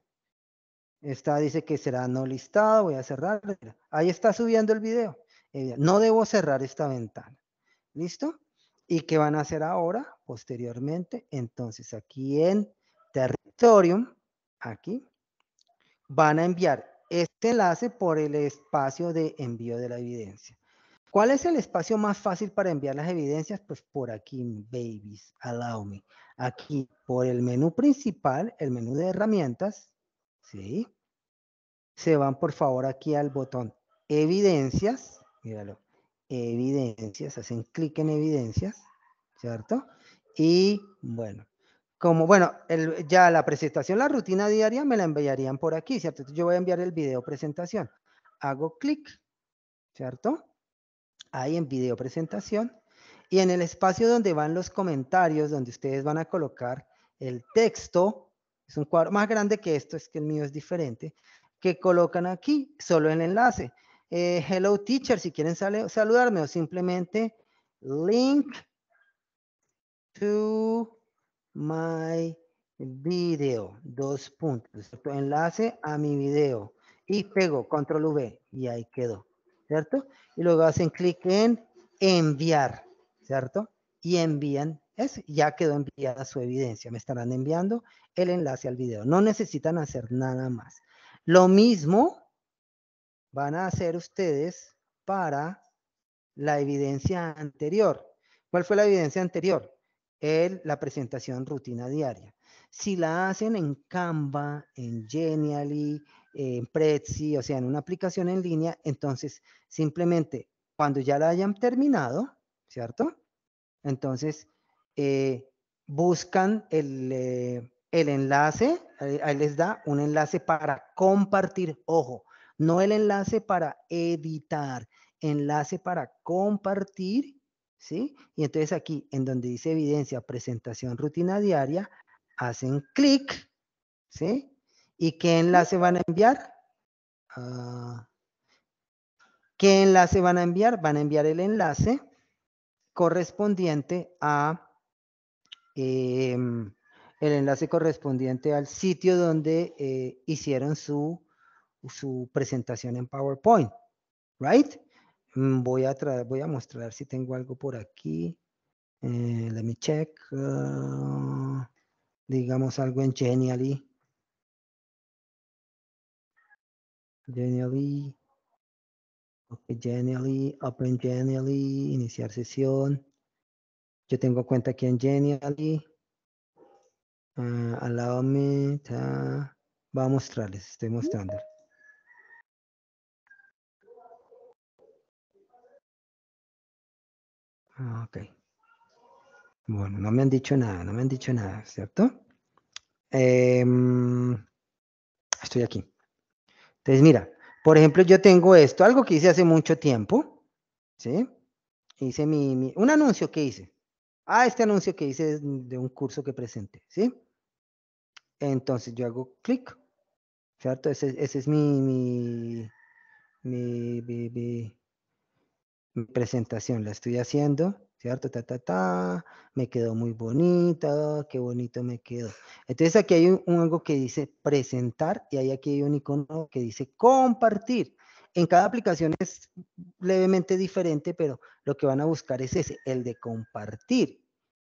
Esta dice que será no listado, voy a cerrar. Ahí está subiendo el video. Eh, no debo cerrar esta ventana. ¿Listo? ¿Y qué van a hacer ahora? Posteriormente, entonces aquí en Territorium, aquí, van a enviar este enlace por el espacio de envío de la evidencia. ¿Cuál es el espacio más fácil para enviar las evidencias? Pues por aquí, babies, allow me. Aquí, por el menú principal, el menú de herramientas, ¿sí? se van por favor aquí al botón evidencias, míralo, evidencias, hacen clic en evidencias, ¿cierto? Y bueno, como bueno, ya la presentación, la rutina diaria me la enviarían por aquí, ¿cierto? Yo voy a enviar el video presentación. Hago clic, ¿cierto? Ahí en video presentación. Y en el espacio donde van los comentarios, donde ustedes van a colocar el texto, es un cuadro más grande que esto, es que el mío es diferente que colocan aquí, solo el enlace. Eh, hello teacher, si quieren saludarme o simplemente link to my video, dos puntos, enlace a mi video y pego control V y ahí quedó, ¿cierto? Y luego hacen clic en enviar, ¿cierto? Y envían, es ya quedó enviada su evidencia, me estarán enviando el enlace al video, no necesitan hacer nada más. Lo mismo van a hacer ustedes para la evidencia anterior. ¿Cuál fue la evidencia anterior? El, la presentación rutina diaria. Si la hacen en Canva, en Genially, en Prezi, o sea, en una aplicación en línea, entonces simplemente cuando ya la hayan terminado, ¿cierto? Entonces eh, buscan el eh, enlace ahí les da un enlace para compartir. Ojo, no el enlace para editar, enlace para compartir, ¿sí? Y entonces aquí, en donde dice evidencia, presentación rutina diaria, hacen clic, ¿sí? ¿Y qué enlace van a enviar? Ah, ¿Qué enlace van a enviar? Van a enviar el enlace correspondiente a... Em, el enlace correspondiente al sitio donde eh, hicieron su, su presentación en PowerPoint. ¿Right? Mm, voy a, voy a mostrar si tengo algo por aquí. Eh, let me check. Uh, digamos algo en Genially. Genially. Ok, Genially. Open Genially. Iniciar sesión. Yo tengo cuenta aquí en Genially. Ah, al lado me Va a mostrarles, estoy mostrando. Ah, ok. Bueno, no me han dicho nada, no me han dicho nada, ¿cierto? Em, estoy aquí. Entonces, mira, por ejemplo, yo tengo esto, algo que hice hace mucho tiempo, ¿sí? Hice mi, un anuncio que hice. Ah, este anuncio que hice es de un curso que presenté, ¿sí? Entonces yo hago clic, ¿cierto? Ese, es mi, presentación, la estoy haciendo, ¿cierto? Ta, ta, me quedó muy bonita, qué bonito me quedó. Entonces aquí hay un, algo que dice presentar y ahí aquí hay un icono que dice compartir. En cada aplicación es levemente diferente, pero lo que van a buscar es ese, el de compartir.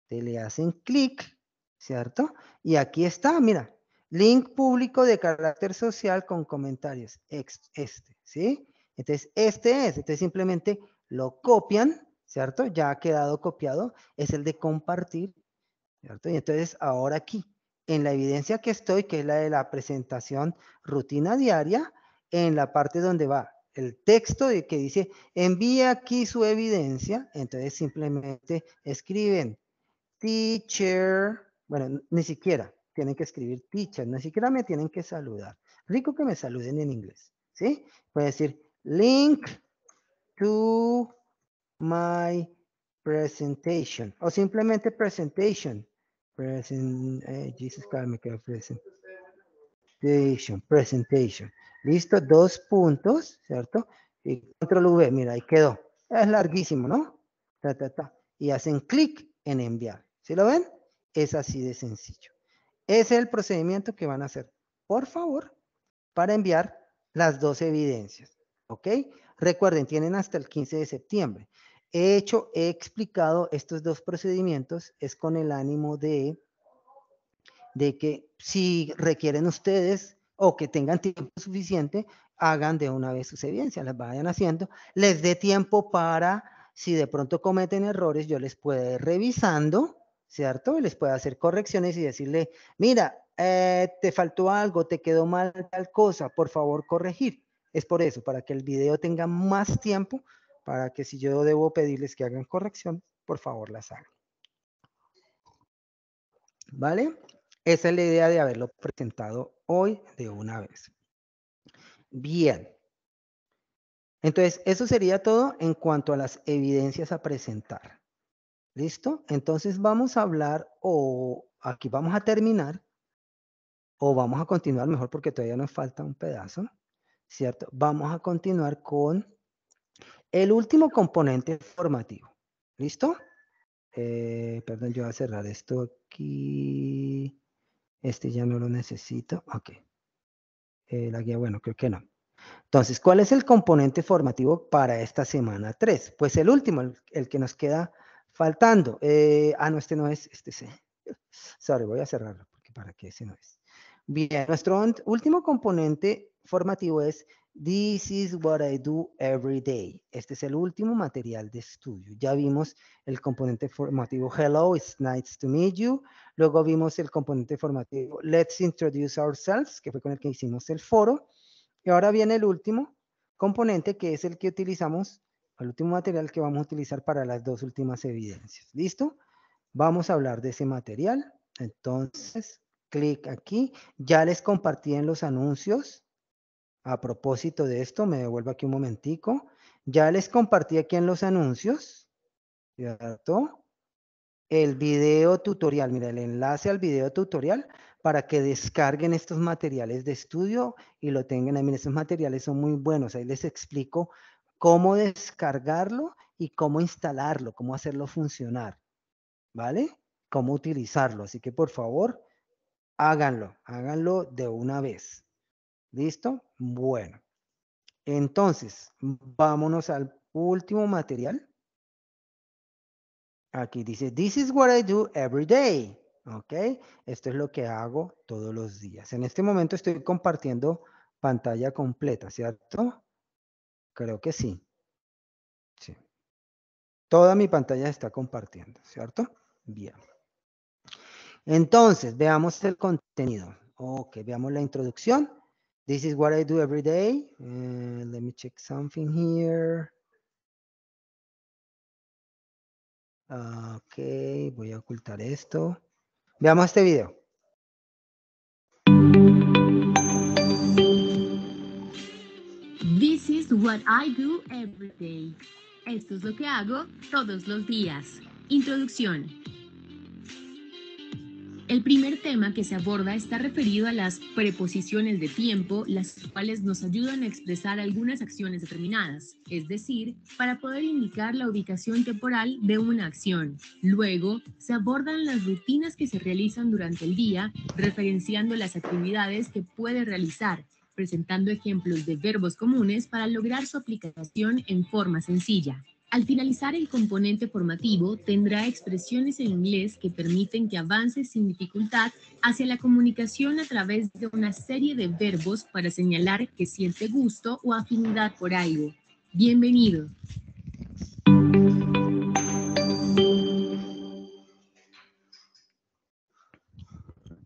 Te le hacen clic ¿cierto? Y aquí está, mira, link público de carácter social con comentarios, este, ¿sí? Entonces, este es, entonces simplemente lo copian, ¿cierto? Ya ha quedado copiado, es el de compartir, ¿cierto? Y entonces ahora aquí, en la evidencia que estoy, que es la de la presentación rutina diaria, en la parte donde va el texto de que dice, envía aquí su evidencia, entonces simplemente escriben, teacher, bueno, ni siquiera tienen que escribir teacher, ni siquiera me tienen que saludar. Rico que me saluden en inglés, ¿sí? Puede decir link to my presentation o simplemente presentation. Present, eh, Jesus Christ, me presentation, presentation. Listo, dos puntos, ¿cierto? Y control V, mira, ahí quedó. Es larguísimo, ¿no? Ta, ta, ta. Y hacen clic en enviar. ¿Sí lo ven? Es así de sencillo. Ese es el procedimiento que van a hacer, por favor, para enviar las dos evidencias. ¿Ok? Recuerden, tienen hasta el 15 de septiembre. He hecho, he explicado estos dos procedimientos, es con el ánimo de, de que si requieren ustedes o que tengan tiempo suficiente, hagan de una vez sus evidencias, las vayan haciendo, les dé tiempo para, si de pronto cometen errores, yo les pueda ir revisando ¿cierto? Y les puede hacer correcciones y decirle, mira, eh, te faltó algo, te quedó mal tal cosa, por favor corregir. Es por eso, para que el video tenga más tiempo, para que si yo debo pedirles que hagan corrección, por favor las hagan. ¿Vale? Esa es la idea de haberlo presentado hoy de una vez. Bien. Entonces, eso sería todo en cuanto a las evidencias a presentar. ¿Listo? Entonces vamos a hablar o aquí vamos a terminar o vamos a continuar mejor porque todavía nos falta un pedazo, ¿cierto? Vamos a continuar con el último componente formativo. ¿Listo? Eh, perdón, yo voy a cerrar esto aquí. Este ya no lo necesito. Ok. Eh, la guía, bueno, creo que no. Entonces, ¿cuál es el componente formativo para esta semana 3? Pues el último, el que nos queda faltando. Eh, ah, no, este no es, este sí. Sorry, voy a cerrarlo, porque para qué ese no es. Bien, nuestro último componente formativo es This is what I do every day. Este es el último material de estudio. Ya vimos el componente formativo Hello, it's nice to meet you. Luego vimos el componente formativo Let's introduce ourselves, que fue con el que hicimos el foro. Y ahora viene el último componente que es el que utilizamos el último material que vamos a utilizar para las dos últimas evidencias. ¿Listo? Vamos a hablar de ese material. Entonces, clic aquí. Ya les compartí en los anuncios. A propósito de esto, me devuelvo aquí un momentico. Ya les compartí aquí en los anuncios, ¿cierto? El video tutorial, mira, el enlace al video tutorial para que descarguen estos materiales de estudio y lo tengan. Miren, estos materiales son muy buenos. Ahí les explico cómo descargarlo y cómo instalarlo, cómo hacerlo funcionar, ¿vale? Cómo utilizarlo. Así que por favor, háganlo, háganlo de una vez. ¿Listo? Bueno. Entonces, vámonos al último material. Aquí dice, this is what I do every day. ¿Ok? Esto es lo que hago todos los días. En este momento estoy compartiendo pantalla completa, ¿cierto? Creo que sí. Sí. Toda mi pantalla está compartiendo, ¿cierto? Bien. Entonces, veamos el contenido. Ok, veamos la introducción. This is what I do every day. Eh, let me check something here. Ok, voy a ocultar esto. Veamos este video. This what I do every day. Esto es lo que hago todos los días. Introducción. El primer tema que se aborda está referido a las preposiciones de tiempo, las cuales nos ayudan a expresar algunas acciones determinadas, es decir, para poder indicar la ubicación temporal de una acción. Luego, se abordan las rutinas que se realizan durante el día, referenciando las actividades que puede realizar, presentando ejemplos de verbos comunes para lograr su aplicación en forma sencilla. Al finalizar el componente formativo, tendrá expresiones en inglés que permiten que avance sin dificultad hacia la comunicación a través de una serie de verbos para señalar que siente gusto o afinidad por algo. Bienvenido.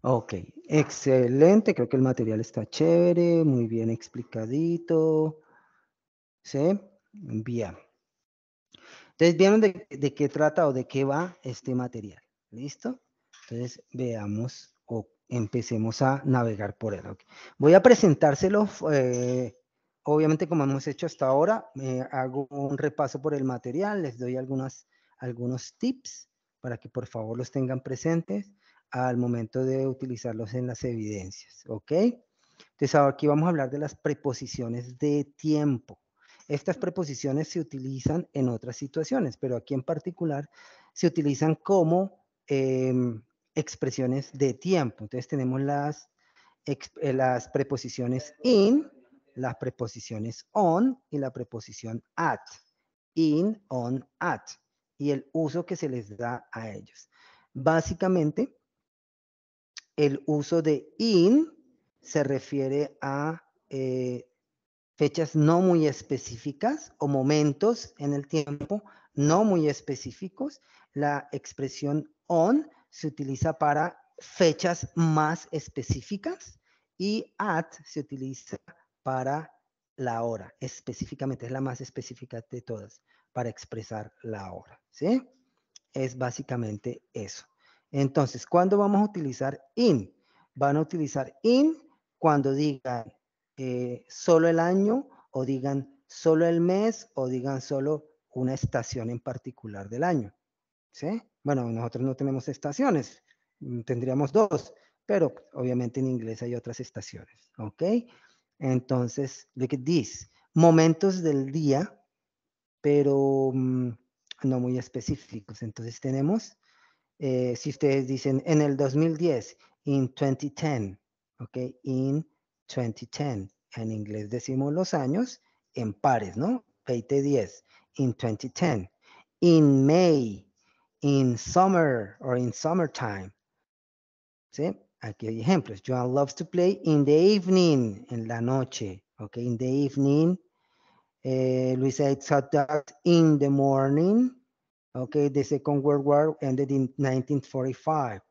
Ok, excelente, creo que el material está chévere, muy bien explicadito. ¿Sí? Bien. Entonces, vieron de, qué trata o de qué va este material. ¿Listo? Entonces, veamos o empecemos a navegar por él. Voy a presentárselo, eh, obviamente como hemos hecho hasta ahora, me hago un repaso por el material, les doy algunas, algunos tips para que por favor los tengan presentes al momento de utilizarlos en las evidencias, ¿ok? Entonces, ahora aquí vamos a hablar de las preposiciones de tiempo. Estas preposiciones se utilizan en otras situaciones, pero aquí en particular se utilizan como em, expresiones de tiempo. Entonces, tenemos las, eh, las preposiciones in, las preposiciones on y la preposición at. In, on, at. Y el uso que se les da a ellos. Básicamente, el uso de in se refiere a eh, fechas no muy específicas o momentos en el tiempo no muy específicos. La expresión on se utiliza para fechas más específicas y at se utiliza para la hora, específicamente, es la más específica de todas, para expresar la hora, ¿sí? Es básicamente eso. Entonces, ¿cuándo vamos a utilizar in? Van a utilizar in cuando digan eh, solo el año o digan solo el mes o digan solo una estación en particular del año. ¿sí? Bueno, nosotros no tenemos estaciones, mm, tendríamos dos, pero obviamente en inglés hay otras estaciones. ¿Ok? Entonces, look at this. Momentos del día, pero mm, no muy específicos. Entonces tenemos eh, si ustedes dicen en el 2010, in 2010, ¿ok? In 2010. En inglés decimos los años en pares, ¿no? 8-10. in 2010. In May, in summer or in summertime. ¿Sí? Aquí hay ejemplos. Joan loves to play in the evening, en la noche, ¿ok? In the evening. Eh, Luisa eats hot dogs in the morning. Okay, the Second World War ended in 1945.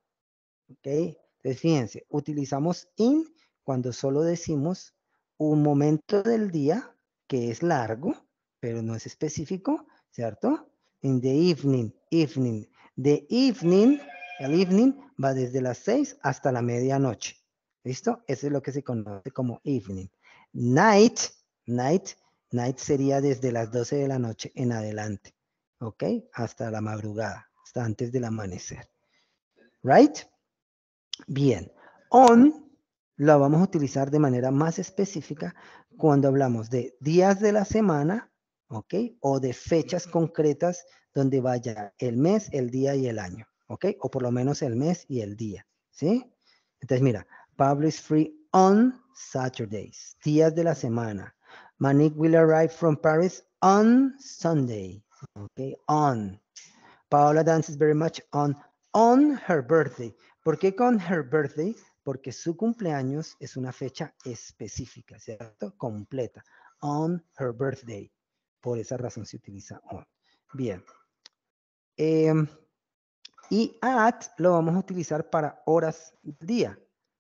Okay, entonces fíjense, utilizamos in cuando solo decimos un momento del día que es largo, pero no es específico, ¿cierto? In the evening, evening. The evening, el evening va desde las seis hasta la medianoche. ¿Listo? Eso es lo que se conoce como evening. Night, night, night sería desde las 12 de la noche en adelante. ¿ok? Hasta la madrugada, hasta antes del amanecer. ¿Right? Bien. On lo vamos a utilizar de manera más específica cuando hablamos de días de la semana, ¿ok? O de fechas concretas donde vaya el mes, el día y el año, ¿ok? O por lo menos el mes y el día, ¿sí? Entonces, mira, Pablo is free on Saturdays, días de la semana. Manik will arrive from Paris on Sunday. Okay, on. Paola dances very much on, on her birthday. ¿Por qué con her birthday? Porque su cumpleaños es una fecha específica, ¿cierto? Completa. On her birthday. Por esa razón se utiliza on. Bien. Em, y at lo vamos a utilizar para horas del día.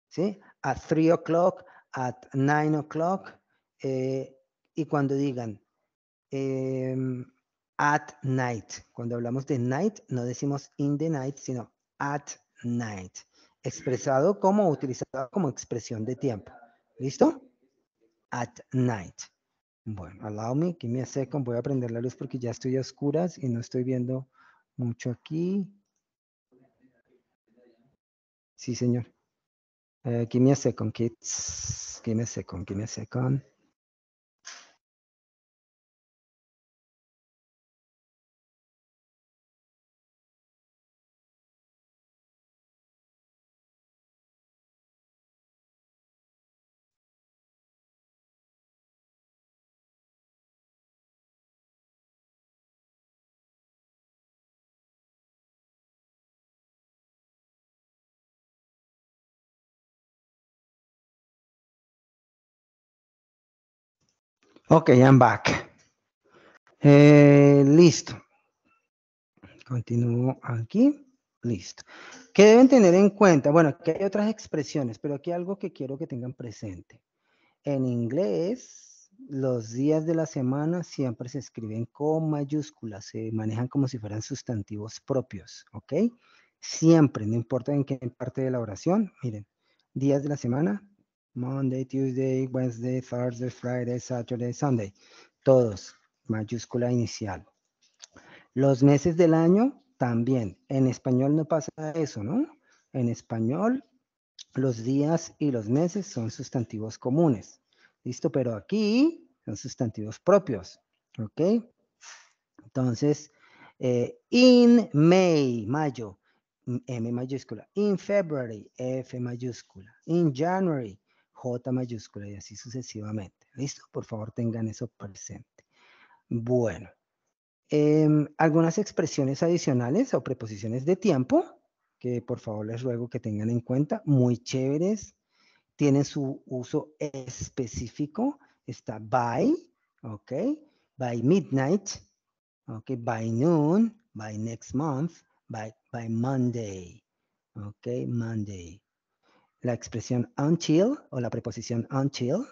¿Sí? At three o'clock, at nine o'clock. Eh, y cuando digan, eh, at night. Cuando hablamos de night, no decimos in the night, sino at night. Expresado como, utilizado como expresión de tiempo. ¿Listo? At night. Bueno, allow me, give me a second. Voy a prender la luz porque ya estoy a oscuras y no estoy viendo mucho aquí. Sí, señor. Uh, give me a second, kids. Give me a second, give me a second. Ok, I'm back. Eh, listo. Continúo aquí. Listo. ¿Qué deben tener en cuenta? Bueno, aquí hay otras expresiones, pero aquí hay algo que quiero que tengan presente. En inglés, los días de la semana siempre se escriben con mayúsculas, se manejan como si fueran sustantivos propios, ¿ok? Siempre, no importa en qué parte de la oración, miren, días de la semana, Monday, Tuesday, Wednesday, Thursday, Friday, Saturday, Sunday. Todos, mayúscula inicial. Los meses del año también. En español no pasa eso, ¿no? En español los días y los meses son sustantivos comunes. ¿Listo? Pero aquí son sustantivos propios. ¿Ok? Entonces, eh, in May, mayo, M mayúscula. In February, F mayúscula. In January, J mayúscula y así sucesivamente. ¿Listo? Por favor, tengan eso presente. Bueno, em, algunas expresiones adicionales o preposiciones de tiempo que por favor les ruego que tengan en cuenta, muy chéveres, tienen su uso específico, está by, ok, by midnight, ok, by noon, by next month, by, by Monday, ok, Monday la expresión until o la preposición until,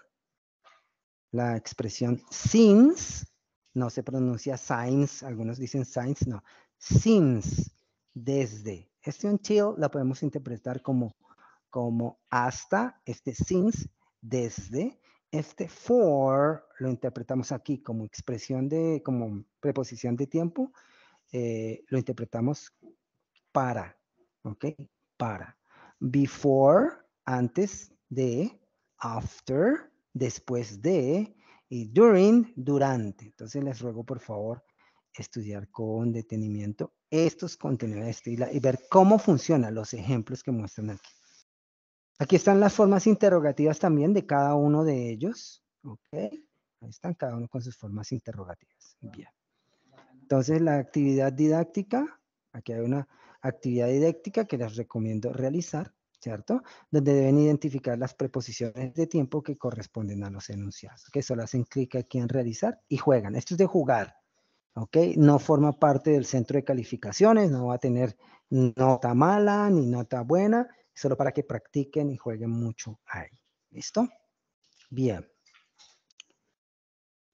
la expresión since, no se pronuncia signs. algunos dicen signs, no, since, desde. Este until la podemos interpretar como, como hasta, este since, desde, este for lo interpretamos aquí como expresión de, como preposición de tiempo, eh, lo interpretamos para, ¿ok? Para. Before antes de, after, después de, y during, durante. Entonces les ruego por favor estudiar con detenimiento estos contenidos este y ver cómo funcionan los ejemplos que muestran aquí. Aquí están las formas interrogativas también de cada uno de ellos. Ok, ahí están cada uno con sus formas interrogativas. Bien. Entonces la actividad didáctica, aquí hay una actividad didáctica que les recomiendo realizar. ¿cierto? Donde deben identificar las preposiciones de tiempo que corresponden a los enunciados, que solo hacen clic aquí en realizar y juegan. Esto es de jugar, ¿ok? No forma parte del centro de calificaciones, no va a tener nota mala ni nota buena, solo para que practiquen y jueguen mucho ahí. ¿Listo? Bien.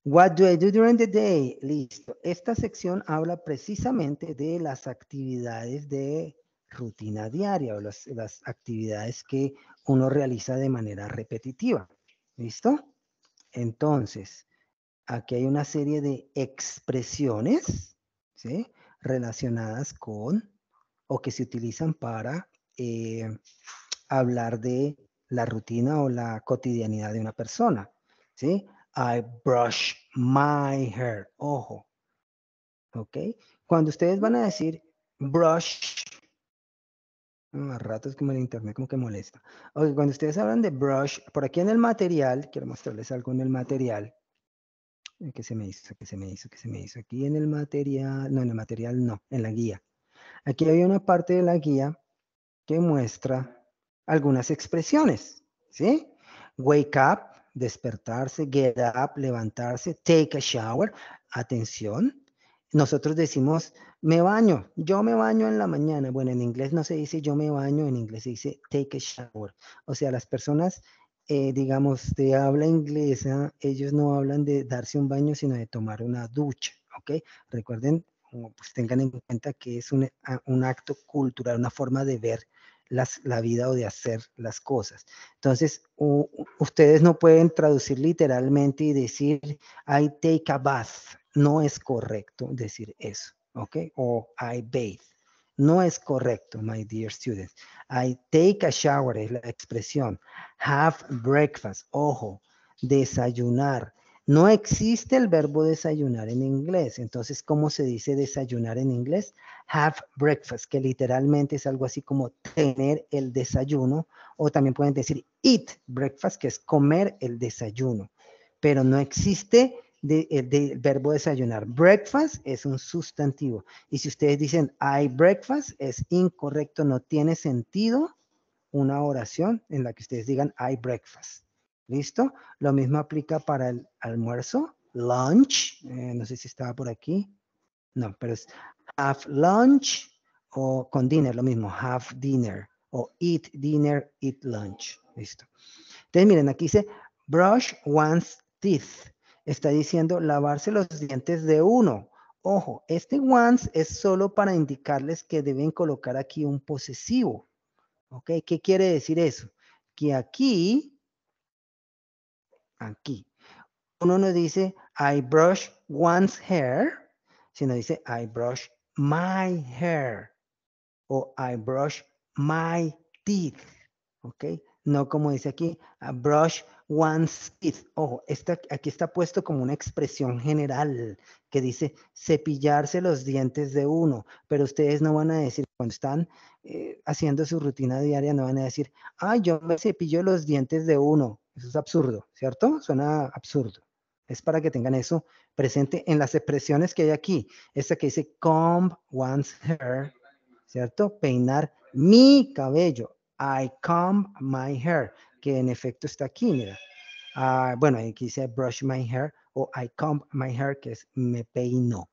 What do I do during the day? Listo. Esta sección habla precisamente de las actividades de rutina diaria o las, actividades que uno realiza de manera repetitiva. ¿Listo? Entonces, aquí hay una serie de expresiones ¿sí? relacionadas con o que se utilizan para eh, hablar de la rutina o la cotidianidad de una persona. ¿sí? I brush my hair. Ojo. ¿Ok? Cuando ustedes van a decir brush a ratos como el internet como que molesta. cuando ustedes hablan de brush, por aquí en el material, quiero mostrarles algo en el material. Eh, ¿Qué se me hizo? ¿Qué se me hizo? ¿Qué se me hizo? Aquí en el material, no, en el material no, en la guía. Aquí hay una parte de la guía que muestra algunas expresiones, ¿sí? Wake up, despertarse, get up, levantarse, take a shower, atención. Nosotros decimos me baño, yo me baño en la mañana. Bueno, en inglés no se dice yo me baño, en inglés se dice take a shower. O sea, las personas, eh, digamos, de habla inglesa, ellos no hablan de darse un baño, sino de tomar una ducha, ¿ok? Recuerden, pues tengan en cuenta que es ah, un, acto cultural, una forma de ver las, la vida o de hacer las cosas. Entonces, ustedes no pueden traducir literalmente y decir, I take a bath. No es correcto decir eso okay? O I bathe. No es correcto, my dear students. I take a shower es la expresión. Have breakfast, ojo, desayunar. No existe el verbo desayunar en inglés. Entonces, ¿cómo se dice desayunar en inglés? Have breakfast, que literalmente es algo así como tener el desayuno. O también pueden decir eat breakfast, que es comer el desayuno. Pero no existe eh, del verbo desayunar. Breakfast es un sustantivo. Y si ustedes dicen I breakfast, es incorrecto, no tiene sentido una oración en la que ustedes digan I breakfast. ¿Listo? Lo mismo aplica para el almuerzo, lunch, eh, no sé si estaba por aquí. No, pero es have lunch o con dinner, lo mismo, have dinner o eat dinner, eat lunch. Listo. Entonces, miren, aquí dice brush one's teeth está diciendo lavarse los dientes de uno. Ojo, este once es solo para indicarles que deben colocar aquí un posesivo. ¿Ok? ¿Qué quiere decir eso? Que aquí, aquí, uno no dice I brush one's hair, sino dice I brush my hair o I brush my teeth. ¿Ok? no como dice aquí, brush one's teeth. Ojo, aquí está puesto como una expresión general que dice cepillarse los dientes de uno, pero ustedes no van a decir, cuando están eh, haciendo su rutina diaria, no van a decir, ay, yo me cepillo los dientes de uno. Eso es absurdo, ¿cierto? Suena absurdo. Es para que tengan eso presente en las expresiones que hay aquí. Esta que dice comb one's hair, ¿cierto? Peinar mi cabello. I comb my hair, que en efecto está aquí, mira. Ah, bueno, aquí dice brush my hair o I comb my hair, que es me peino.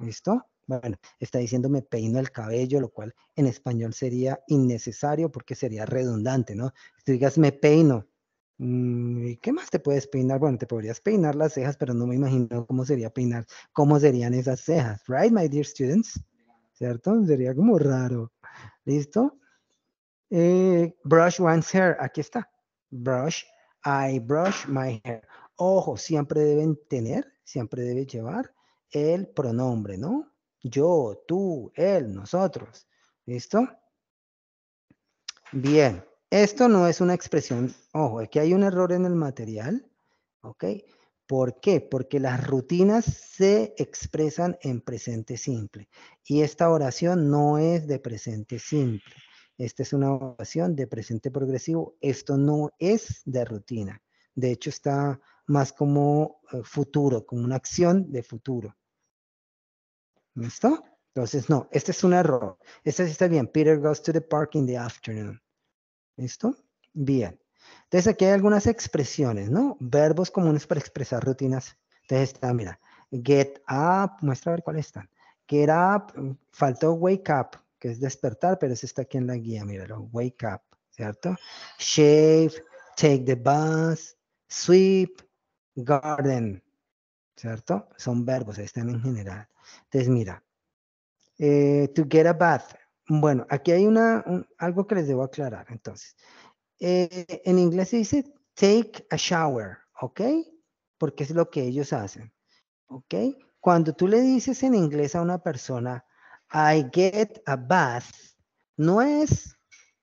¿Listo? Bueno, está diciendo me peino el cabello, lo cual en español sería innecesario porque sería redundante, ¿no? Si tú digas me peino, mm, ¿qué más te puedes peinar? Bueno, te podrías peinar las cejas, pero no me imagino cómo sería peinar, cómo serían esas cejas, right, my dear students? ¿Cierto? Sería como raro. ¿Listo? Eh, brush one's hair. Aquí está. Brush. I brush my hair. Ojo, siempre deben tener, siempre debe llevar el pronombre, ¿no? Yo, tú, él, nosotros. ¿Listo? Bien. Esto no es una expresión. Ojo, aquí hay un error en el material. ¿Ok? ¿Por qué? Porque las rutinas se expresan en presente simple. Y esta oración no es de presente simple. Esta es una ocasión de presente progresivo. Esto no es de rutina. De hecho, está más como eh, futuro, como una acción de futuro. ¿Listo? Entonces, no, este es un error. Este sí está bien. Peter goes to the park in the afternoon. ¿Listo? Bien. Entonces, aquí hay algunas expresiones, ¿no? Verbos comunes para expresar rutinas. Entonces, está, mira, get up, muestra a ver cuáles están. Get up, faltó wake up, que es despertar, pero eso está aquí en la guía, míralo, wake up, ¿cierto? Shave, take the bus, sweep, garden, ¿cierto? Son verbos, ahí están en general. Entonces, mira, eh, to get a bath. Bueno, aquí hay una, algo que les debo aclarar, entonces. Eh, en inglés se dice take a shower, ¿ok? Porque es lo que ellos hacen, ¿ok? Cuando tú le dices en inglés a una persona, I get a bath no es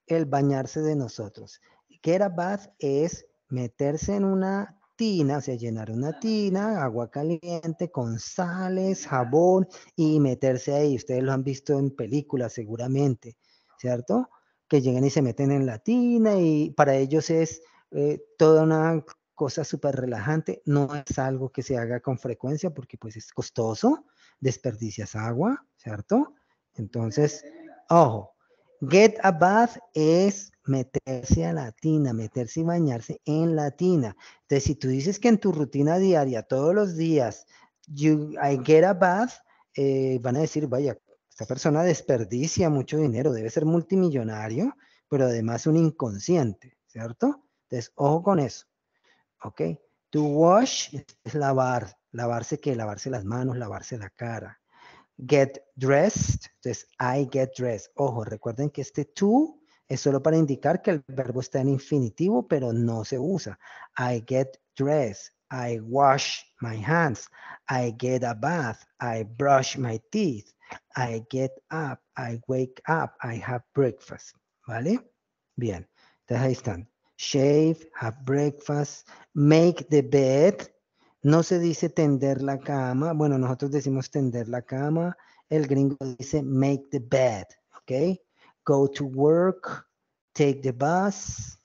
el bañarse de nosotros. Get a bath es meterse en una tina, o sea, llenar una tina, agua caliente con sales, jabón y meterse ahí. Ustedes lo han visto en películas seguramente, ¿cierto? Que llegan y se meten en la tina y para ellos es eh, toda una cosa súper relajante. No es algo que se haga con frecuencia porque pues es costoso, desperdicias agua, ¿cierto? Entonces, ojo, get a bath es meterse a la tina, meterse y bañarse en la tina. Entonces, si tú dices que en tu rutina diaria, todos los días, you, I get a bath, eh, van a decir, vaya, esta persona desperdicia mucho dinero, debe ser multimillonario, pero además un inconsciente, ¿cierto? Entonces, ojo con eso. ¿Ok? To wash es lavar. ¿Lavarse qué? Lavarse las manos, lavarse la cara get dressed, entonces I get dressed. Ojo, recuerden que este to es solo para indicar que el verbo está en infinitivo, pero no se usa. I get dressed, I wash my hands, I get a bath, I brush my teeth, I get up, I wake up, I have breakfast. ¿Vale? Bien, entonces ahí están. Shave, have breakfast, make the bed, no se dice tender la cama. Bueno, nosotros decimos tender la cama. El gringo dice make the bed. ¿Ok? Go to work. Take the bus.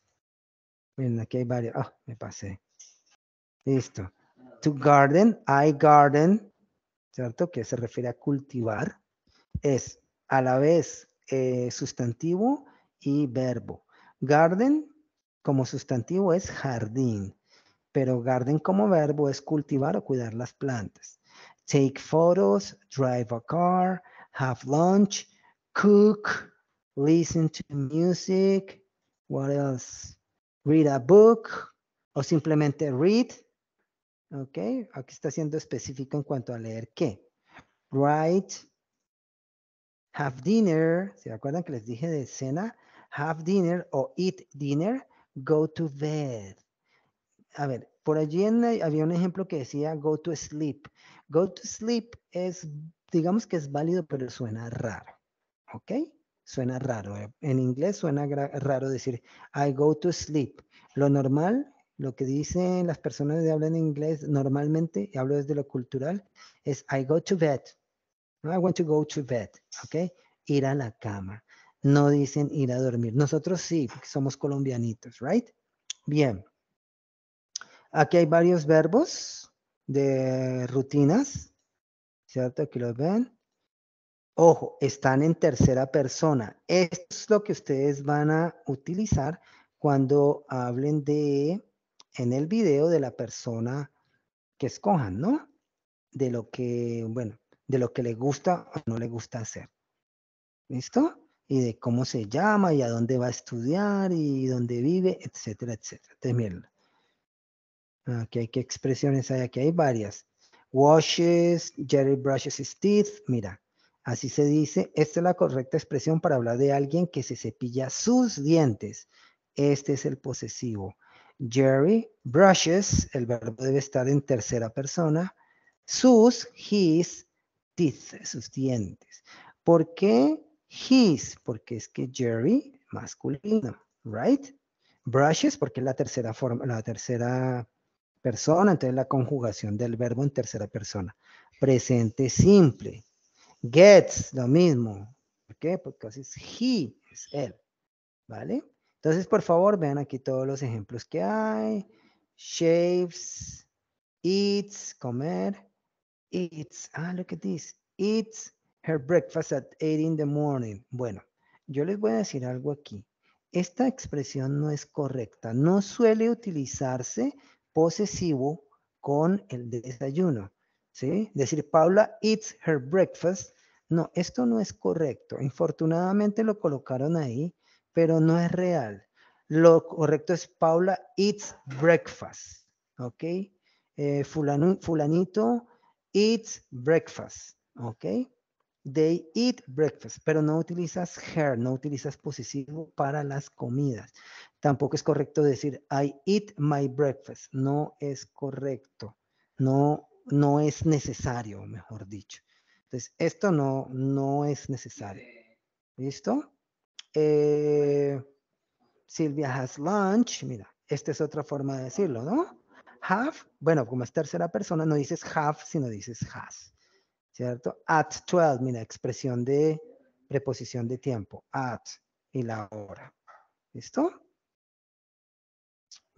Miren, aquí hay varios. Ah, me pasé. Listo. To garden. I garden. ¿Cierto? Que se refiere a cultivar. Es a la vez eh, sustantivo y verbo. Garden como sustantivo es jardín pero garden como verbo es cultivar o cuidar las plantas. Take photos, drive a car, have lunch, cook, listen to music, what else? Read a book o simplemente read. Ok, aquí está siendo específico en cuanto a leer qué. Write, have dinner, ¿se acuerdan que les dije de cena? Have dinner o eat dinner, go to bed a ver, por allí había un ejemplo que decía go to sleep. Go to sleep es, digamos que es válido, pero suena raro. ¿Ok? Suena raro. Eh, en inglés suena raro decir I go to sleep. Lo normal, lo que dicen las personas que hablan inglés normalmente, y hablo desde lo cultural, es I go to bed. No, I want to go to bed. ¿Ok? Ir a la cama. No dicen ir a dormir. Nosotros sí, porque somos colombianitos, ¿right? Bien. Aquí hay varios verbos de rutinas, ¿cierto? Aquí los ven. Ojo, están en tercera persona. Esto es lo que ustedes van a utilizar cuando hablen de, en el video, de la persona que escojan, ¿no? De lo que, bueno, de lo que le gusta o no le gusta hacer. ¿Listo? Y de cómo se llama y a dónde va a estudiar y dónde vive, etcétera, etcétera. Entonces, miren, Aquí hay que expresiones hay, aquí hay varias. Washes, Jerry brushes his teeth. Mira, así se dice. Esta es la correcta expresión para hablar de alguien que se cepilla sus dientes. Este es el posesivo. Jerry brushes, el verbo debe estar en tercera persona. Sus, his, teeth, sus dientes. ¿Por qué his? Porque es que Jerry, masculino, right? Brushes, porque es la tercera forma, la tercera persona, entonces la conjugación del verbo en tercera persona. Presente simple. Gets, lo mismo. ¿Por qué? Porque es he, es él. ¿Vale? Entonces, por favor, vean aquí todos los ejemplos que hay. Shaves, eats, comer, eats. Ah, look at this. Eats her breakfast at eight in the morning. Bueno, yo les voy a decir algo aquí. Esta expresión no es correcta. No suele utilizarse posesivo con el desayuno. ¿sí? Decir, Paula eats her breakfast. No, esto no es correcto. Infortunadamente lo colocaron ahí, pero no es real. Lo correcto es Paula eats breakfast. ¿Ok? Eh, fulanito eats breakfast. ¿Ok? They eat breakfast, pero no utilizas her, no utilizas posesivo para las comidas. Tampoco es correcto decir I eat my breakfast. No es correcto. No, no es necesario, mejor dicho. Entonces, esto no, no es necesario. ¿Listo? Eh, Silvia has lunch. Mira, esta es otra forma de decirlo, ¿no? Have, bueno, como es tercera persona, no dices have, sino dices has. ¿Cierto? At 12, mira, expresión de preposición de tiempo. At y la hora. ¿Listo?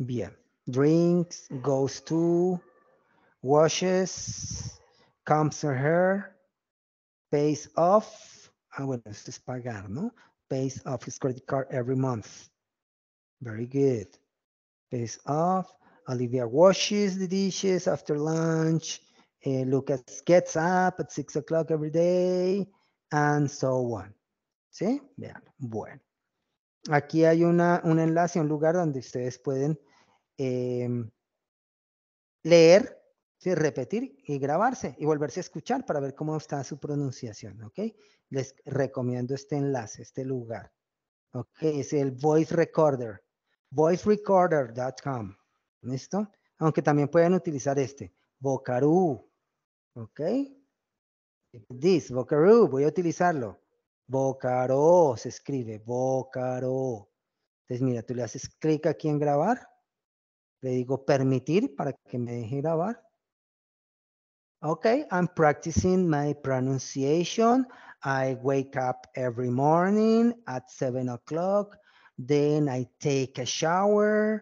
beer. Drinks, goes to, washes, comes to her, pays off. Ah, bueno, esto es pagar, ¿no? Pays off his credit card every month. Very good. Pays off. Olivia washes the dishes after lunch. Uh, Lucas gets up at six o'clock every day, and so on. ¿Sí? Vean. Bueno. Aquí hay una, un enlace, un lugar donde ustedes pueden Em, leer, repetir y grabarse y volverse a escuchar para ver cómo está su pronunciación, ¿ok? Les recomiendo este enlace, este lugar, ¿ok? Es el Voice Recorder, voicerecorder.com, ¿listo? Aunque también pueden utilizar este, Vocaroo, ¿ok? This, Vocaroo, voy a utilizarlo. Vocaro se escribe, Vocaro. Entonces, mira, tú le haces clic aquí en grabar le digo permitir para que me deje grabar. Ok, I'm practicing my pronunciation. I wake up every morning at 7 o'clock. Then I take a shower.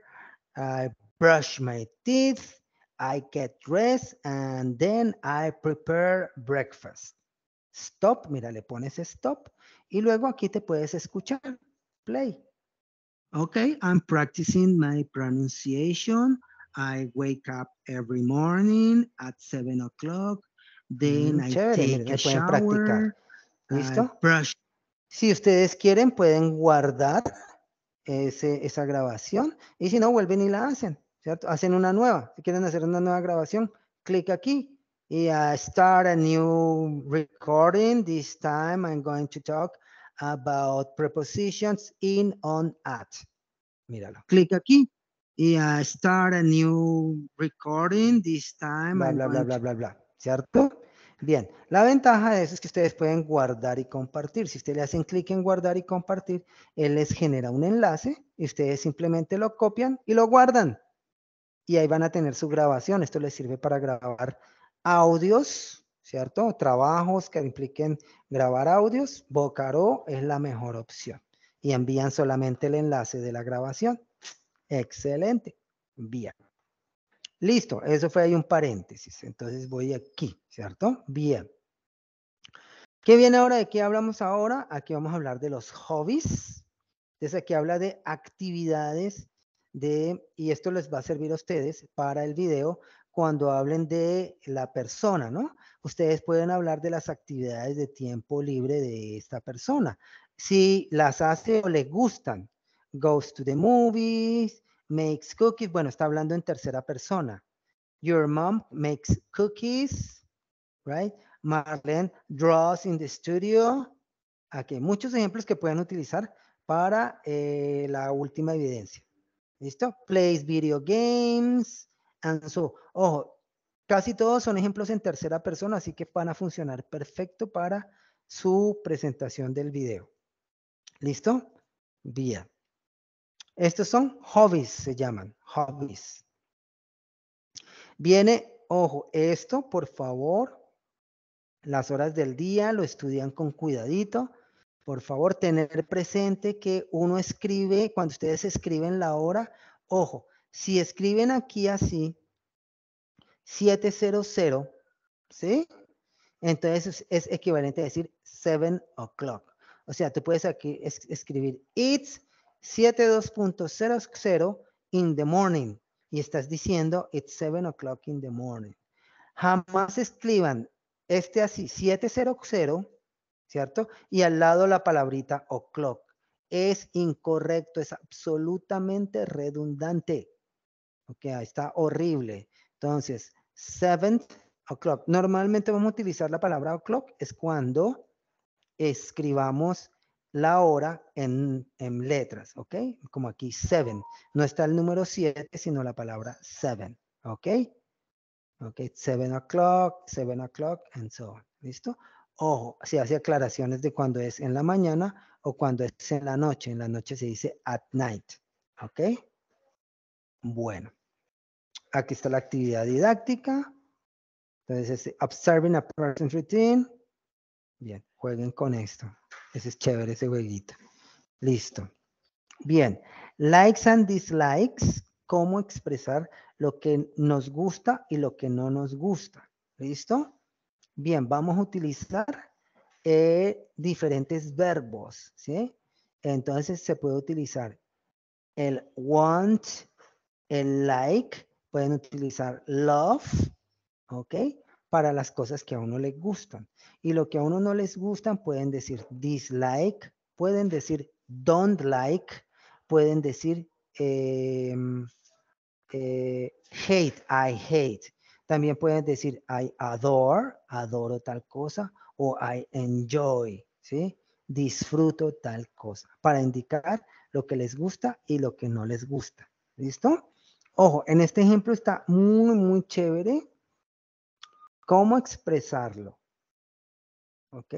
I brush my teeth. I get dressed and then I prepare breakfast. Stop, mira, le pones stop y luego aquí te puedes escuchar. Play. Okay, I'm practicing my pronunciation. I wake up every morning at 7 o'clock. Then mm, I take ¿Listo? Si ustedes quieren, pueden guardar esa grabación. Y si no, vuelven y la hacen. ¿cierto? Hacen una nueva. Si quieren hacer una nueva grabación, clic aquí. Y a start a new recording. This time I'm going to talk about prepositions in, on, at. Míralo. Clic aquí y I start a new recording this time. Bla, bla, bla, bla, bla, bla, ¿cierto? Bien, la ventaja de eso es que ustedes pueden guardar y compartir. Si ustedes le hacen clic en guardar y compartir, él les genera un enlace y ustedes simplemente lo copian y lo guardan. Y ahí van a tener su grabación. Esto les sirve para grabar audios ¿cierto? Trabajos que impliquen grabar audios, Vocaro es la mejor opción. Y envían solamente el enlace de la grabación. Excelente. Bien. Listo, eso fue ahí un paréntesis. Entonces voy aquí, ¿cierto? Bien. ¿Qué viene ahora? ¿De qué hablamos ahora? Aquí vamos a hablar de los hobbies. Entonces aquí habla de actividades de, y esto les va a servir a ustedes para el video, cuando hablen de la persona, ¿no? Ustedes pueden hablar de las actividades de tiempo libre de esta persona. Si las hace o le gustan, goes to the movies, makes cookies, bueno, está hablando en tercera persona. Your mom makes cookies, right? Marlene draws in the studio. Aquí muchos ejemplos que pueden utilizar para eh, la última evidencia. ¿Listo? Plays video games, Ojo, casi todos son ejemplos en tercera persona, así que van a funcionar perfecto para su presentación del video. ¿Listo? Vía Estos son hobbies, se llaman hobbies. Viene, ojo, esto, por favor, las horas del día lo estudian con cuidadito. Por favor, tener presente que uno escribe, cuando ustedes escriben la hora, ojo, si escriben aquí así, 700, ¿sí? Entonces es equivalente a decir 7 o'clock. O sea, tú puedes aquí escribir it's 72.00 in the morning. Y estás diciendo it's 7 o'clock in the morning. Jamás escriban este así, 700, ¿cierto? Y al lado la palabrita o'clock. Es incorrecto, es absolutamente redundante. Ok, está horrible. Entonces, seventh o'clock. Normalmente vamos a utilizar la palabra o'clock es cuando escribamos la hora en, en, letras, ¿ok? Como aquí, seven. No está el número 7, sino la palabra seven, ¿ok? Ok, seven o'clock, seven o'clock, and so on. ¿Listo? Ojo, se hace aclaraciones de cuando es en la mañana o cuando es en la noche. En la noche se dice at night, ¿ok? Bueno. Aquí está la actividad didáctica. Entonces, este, observing a person's routine. Bien, jueguen con esto. Ese es chévere, ese jueguito. Listo. Bien, likes and dislikes, cómo expresar lo que nos gusta y lo que no nos gusta. ¿Listo? Bien, vamos a utilizar eh, diferentes verbos, Entonces se puede utilizar el want, el like Pueden utilizar love, ¿ok? Para las cosas que a uno le gustan. Y lo que a uno no les gustan, pueden decir dislike, pueden decir don't like, pueden decir em, eh, hate, I hate. También pueden decir I adore, adoro tal cosa, o I enjoy, ¿sí? Disfruto tal cosa, para indicar lo que les gusta y lo que no les gusta. ¿Listo? Ojo, en este ejemplo está muy, muy chévere cómo expresarlo. ¿Ok?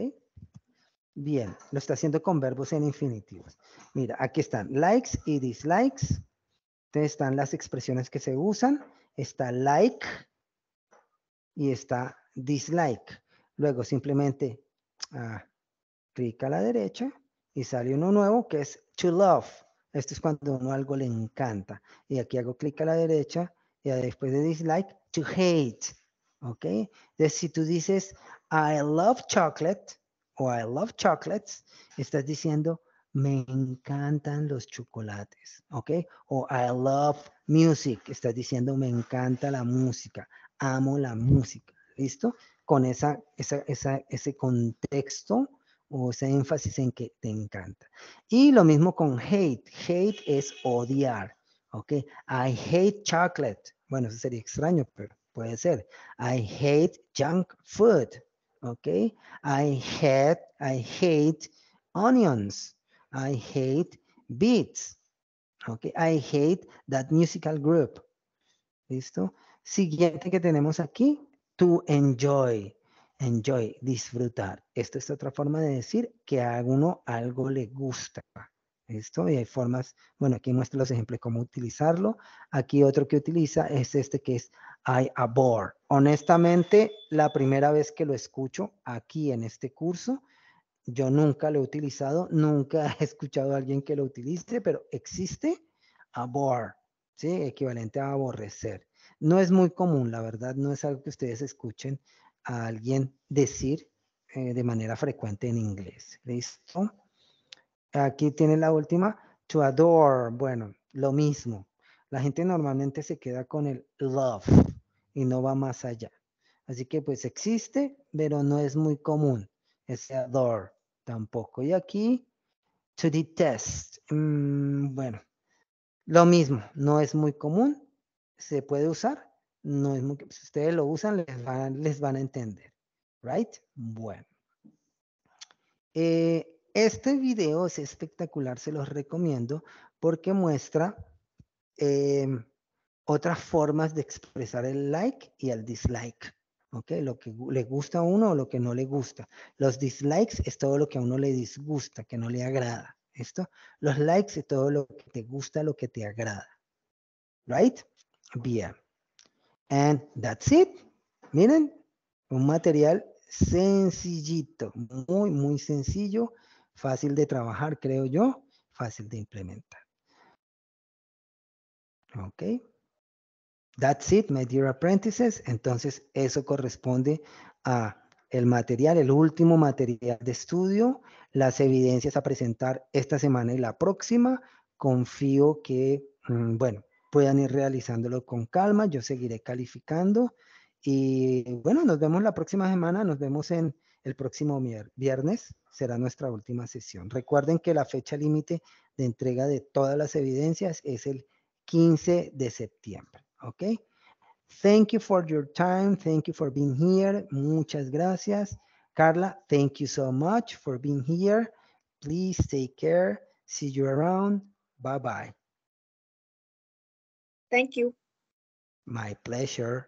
Bien, lo está haciendo con verbos en infinitivos. Mira, aquí están likes y dislikes. Entonces están las expresiones que se usan. Está like y está dislike. Luego simplemente ah, clic a la derecha y sale uno nuevo que es to love. Esto es cuando uno algo le encanta. Y aquí hago clic a la derecha y después de dislike, to hate. ¿Ok? si tú dices, I love chocolate o I love chocolates, estás diciendo, me encantan los chocolates. ¿Ok? O I love music, estás diciendo, me encanta la música, amo la música. ¿Listo? Con esa, esa ese contexto o ese énfasis en que te encanta. Y lo mismo con hate. Hate es odiar. ¿Ok? I hate chocolate. Bueno, eso sería extraño, pero puede ser. I hate junk food. ¿Ok? I hate, I hate onions. I hate beets, ¿Ok? I hate that musical group. ¿Listo? Siguiente que tenemos aquí, to enjoy enjoy, disfrutar. Esto es otra forma de decir que a uno algo le gusta. Esto, Y hay formas, bueno, aquí muestro los ejemplos de cómo utilizarlo. Aquí otro que utiliza es este que es I abhor. Honestamente, la primera vez que lo escucho aquí en este curso, yo nunca lo he utilizado, nunca he escuchado a alguien que lo utilice, pero existe abhor, ¿sí? Equivalente a aborrecer. No es muy común, la verdad, no es algo que ustedes escuchen a alguien decir eh, de manera frecuente en inglés. ¿Listo? Aquí tiene la última, to adore. Bueno, lo mismo. La gente normalmente se queda con el love y no va más allá. Así que pues existe, pero no es muy común ese adore tampoco. Y aquí, to detest. Mm, bueno, lo mismo, no es muy común, se puede usar, no es muy, pues, si ustedes lo usan, les van, les van a entender. ¿Right? Bueno. Eh, este video es espectacular, se los recomiendo, porque muestra em, otras formas de expresar el like y el dislike. ¿Ok? Lo que le gusta a uno o lo que no le gusta. Los dislikes es todo lo que a uno le disgusta, que no le agrada. ¿Esto? Los likes es todo lo que te gusta, lo que te agrada. ¿Right? Bien. And that's it. Miren, un material sencillito, muy, muy sencillo, fácil de trabajar, creo yo, fácil de implementar. Ok. That's it, my dear apprentices. Entonces, eso corresponde a el material, el último material de estudio, las evidencias a presentar esta semana y la próxima. Confío que, mm, bueno, puedan ir realizándolo con calma. Yo seguiré calificando. Y bueno, nos vemos la próxima semana, nos vemos en el próximo viernes, será nuestra última sesión. Recuerden que la fecha límite de entrega de todas las evidencias es el 15 de septiembre, ¿ok? Thank you for your time, thank you for being here, muchas gracias. Carla, thank you so much for being here. Please take care, see you around, bye bye. Thank you. My pleasure.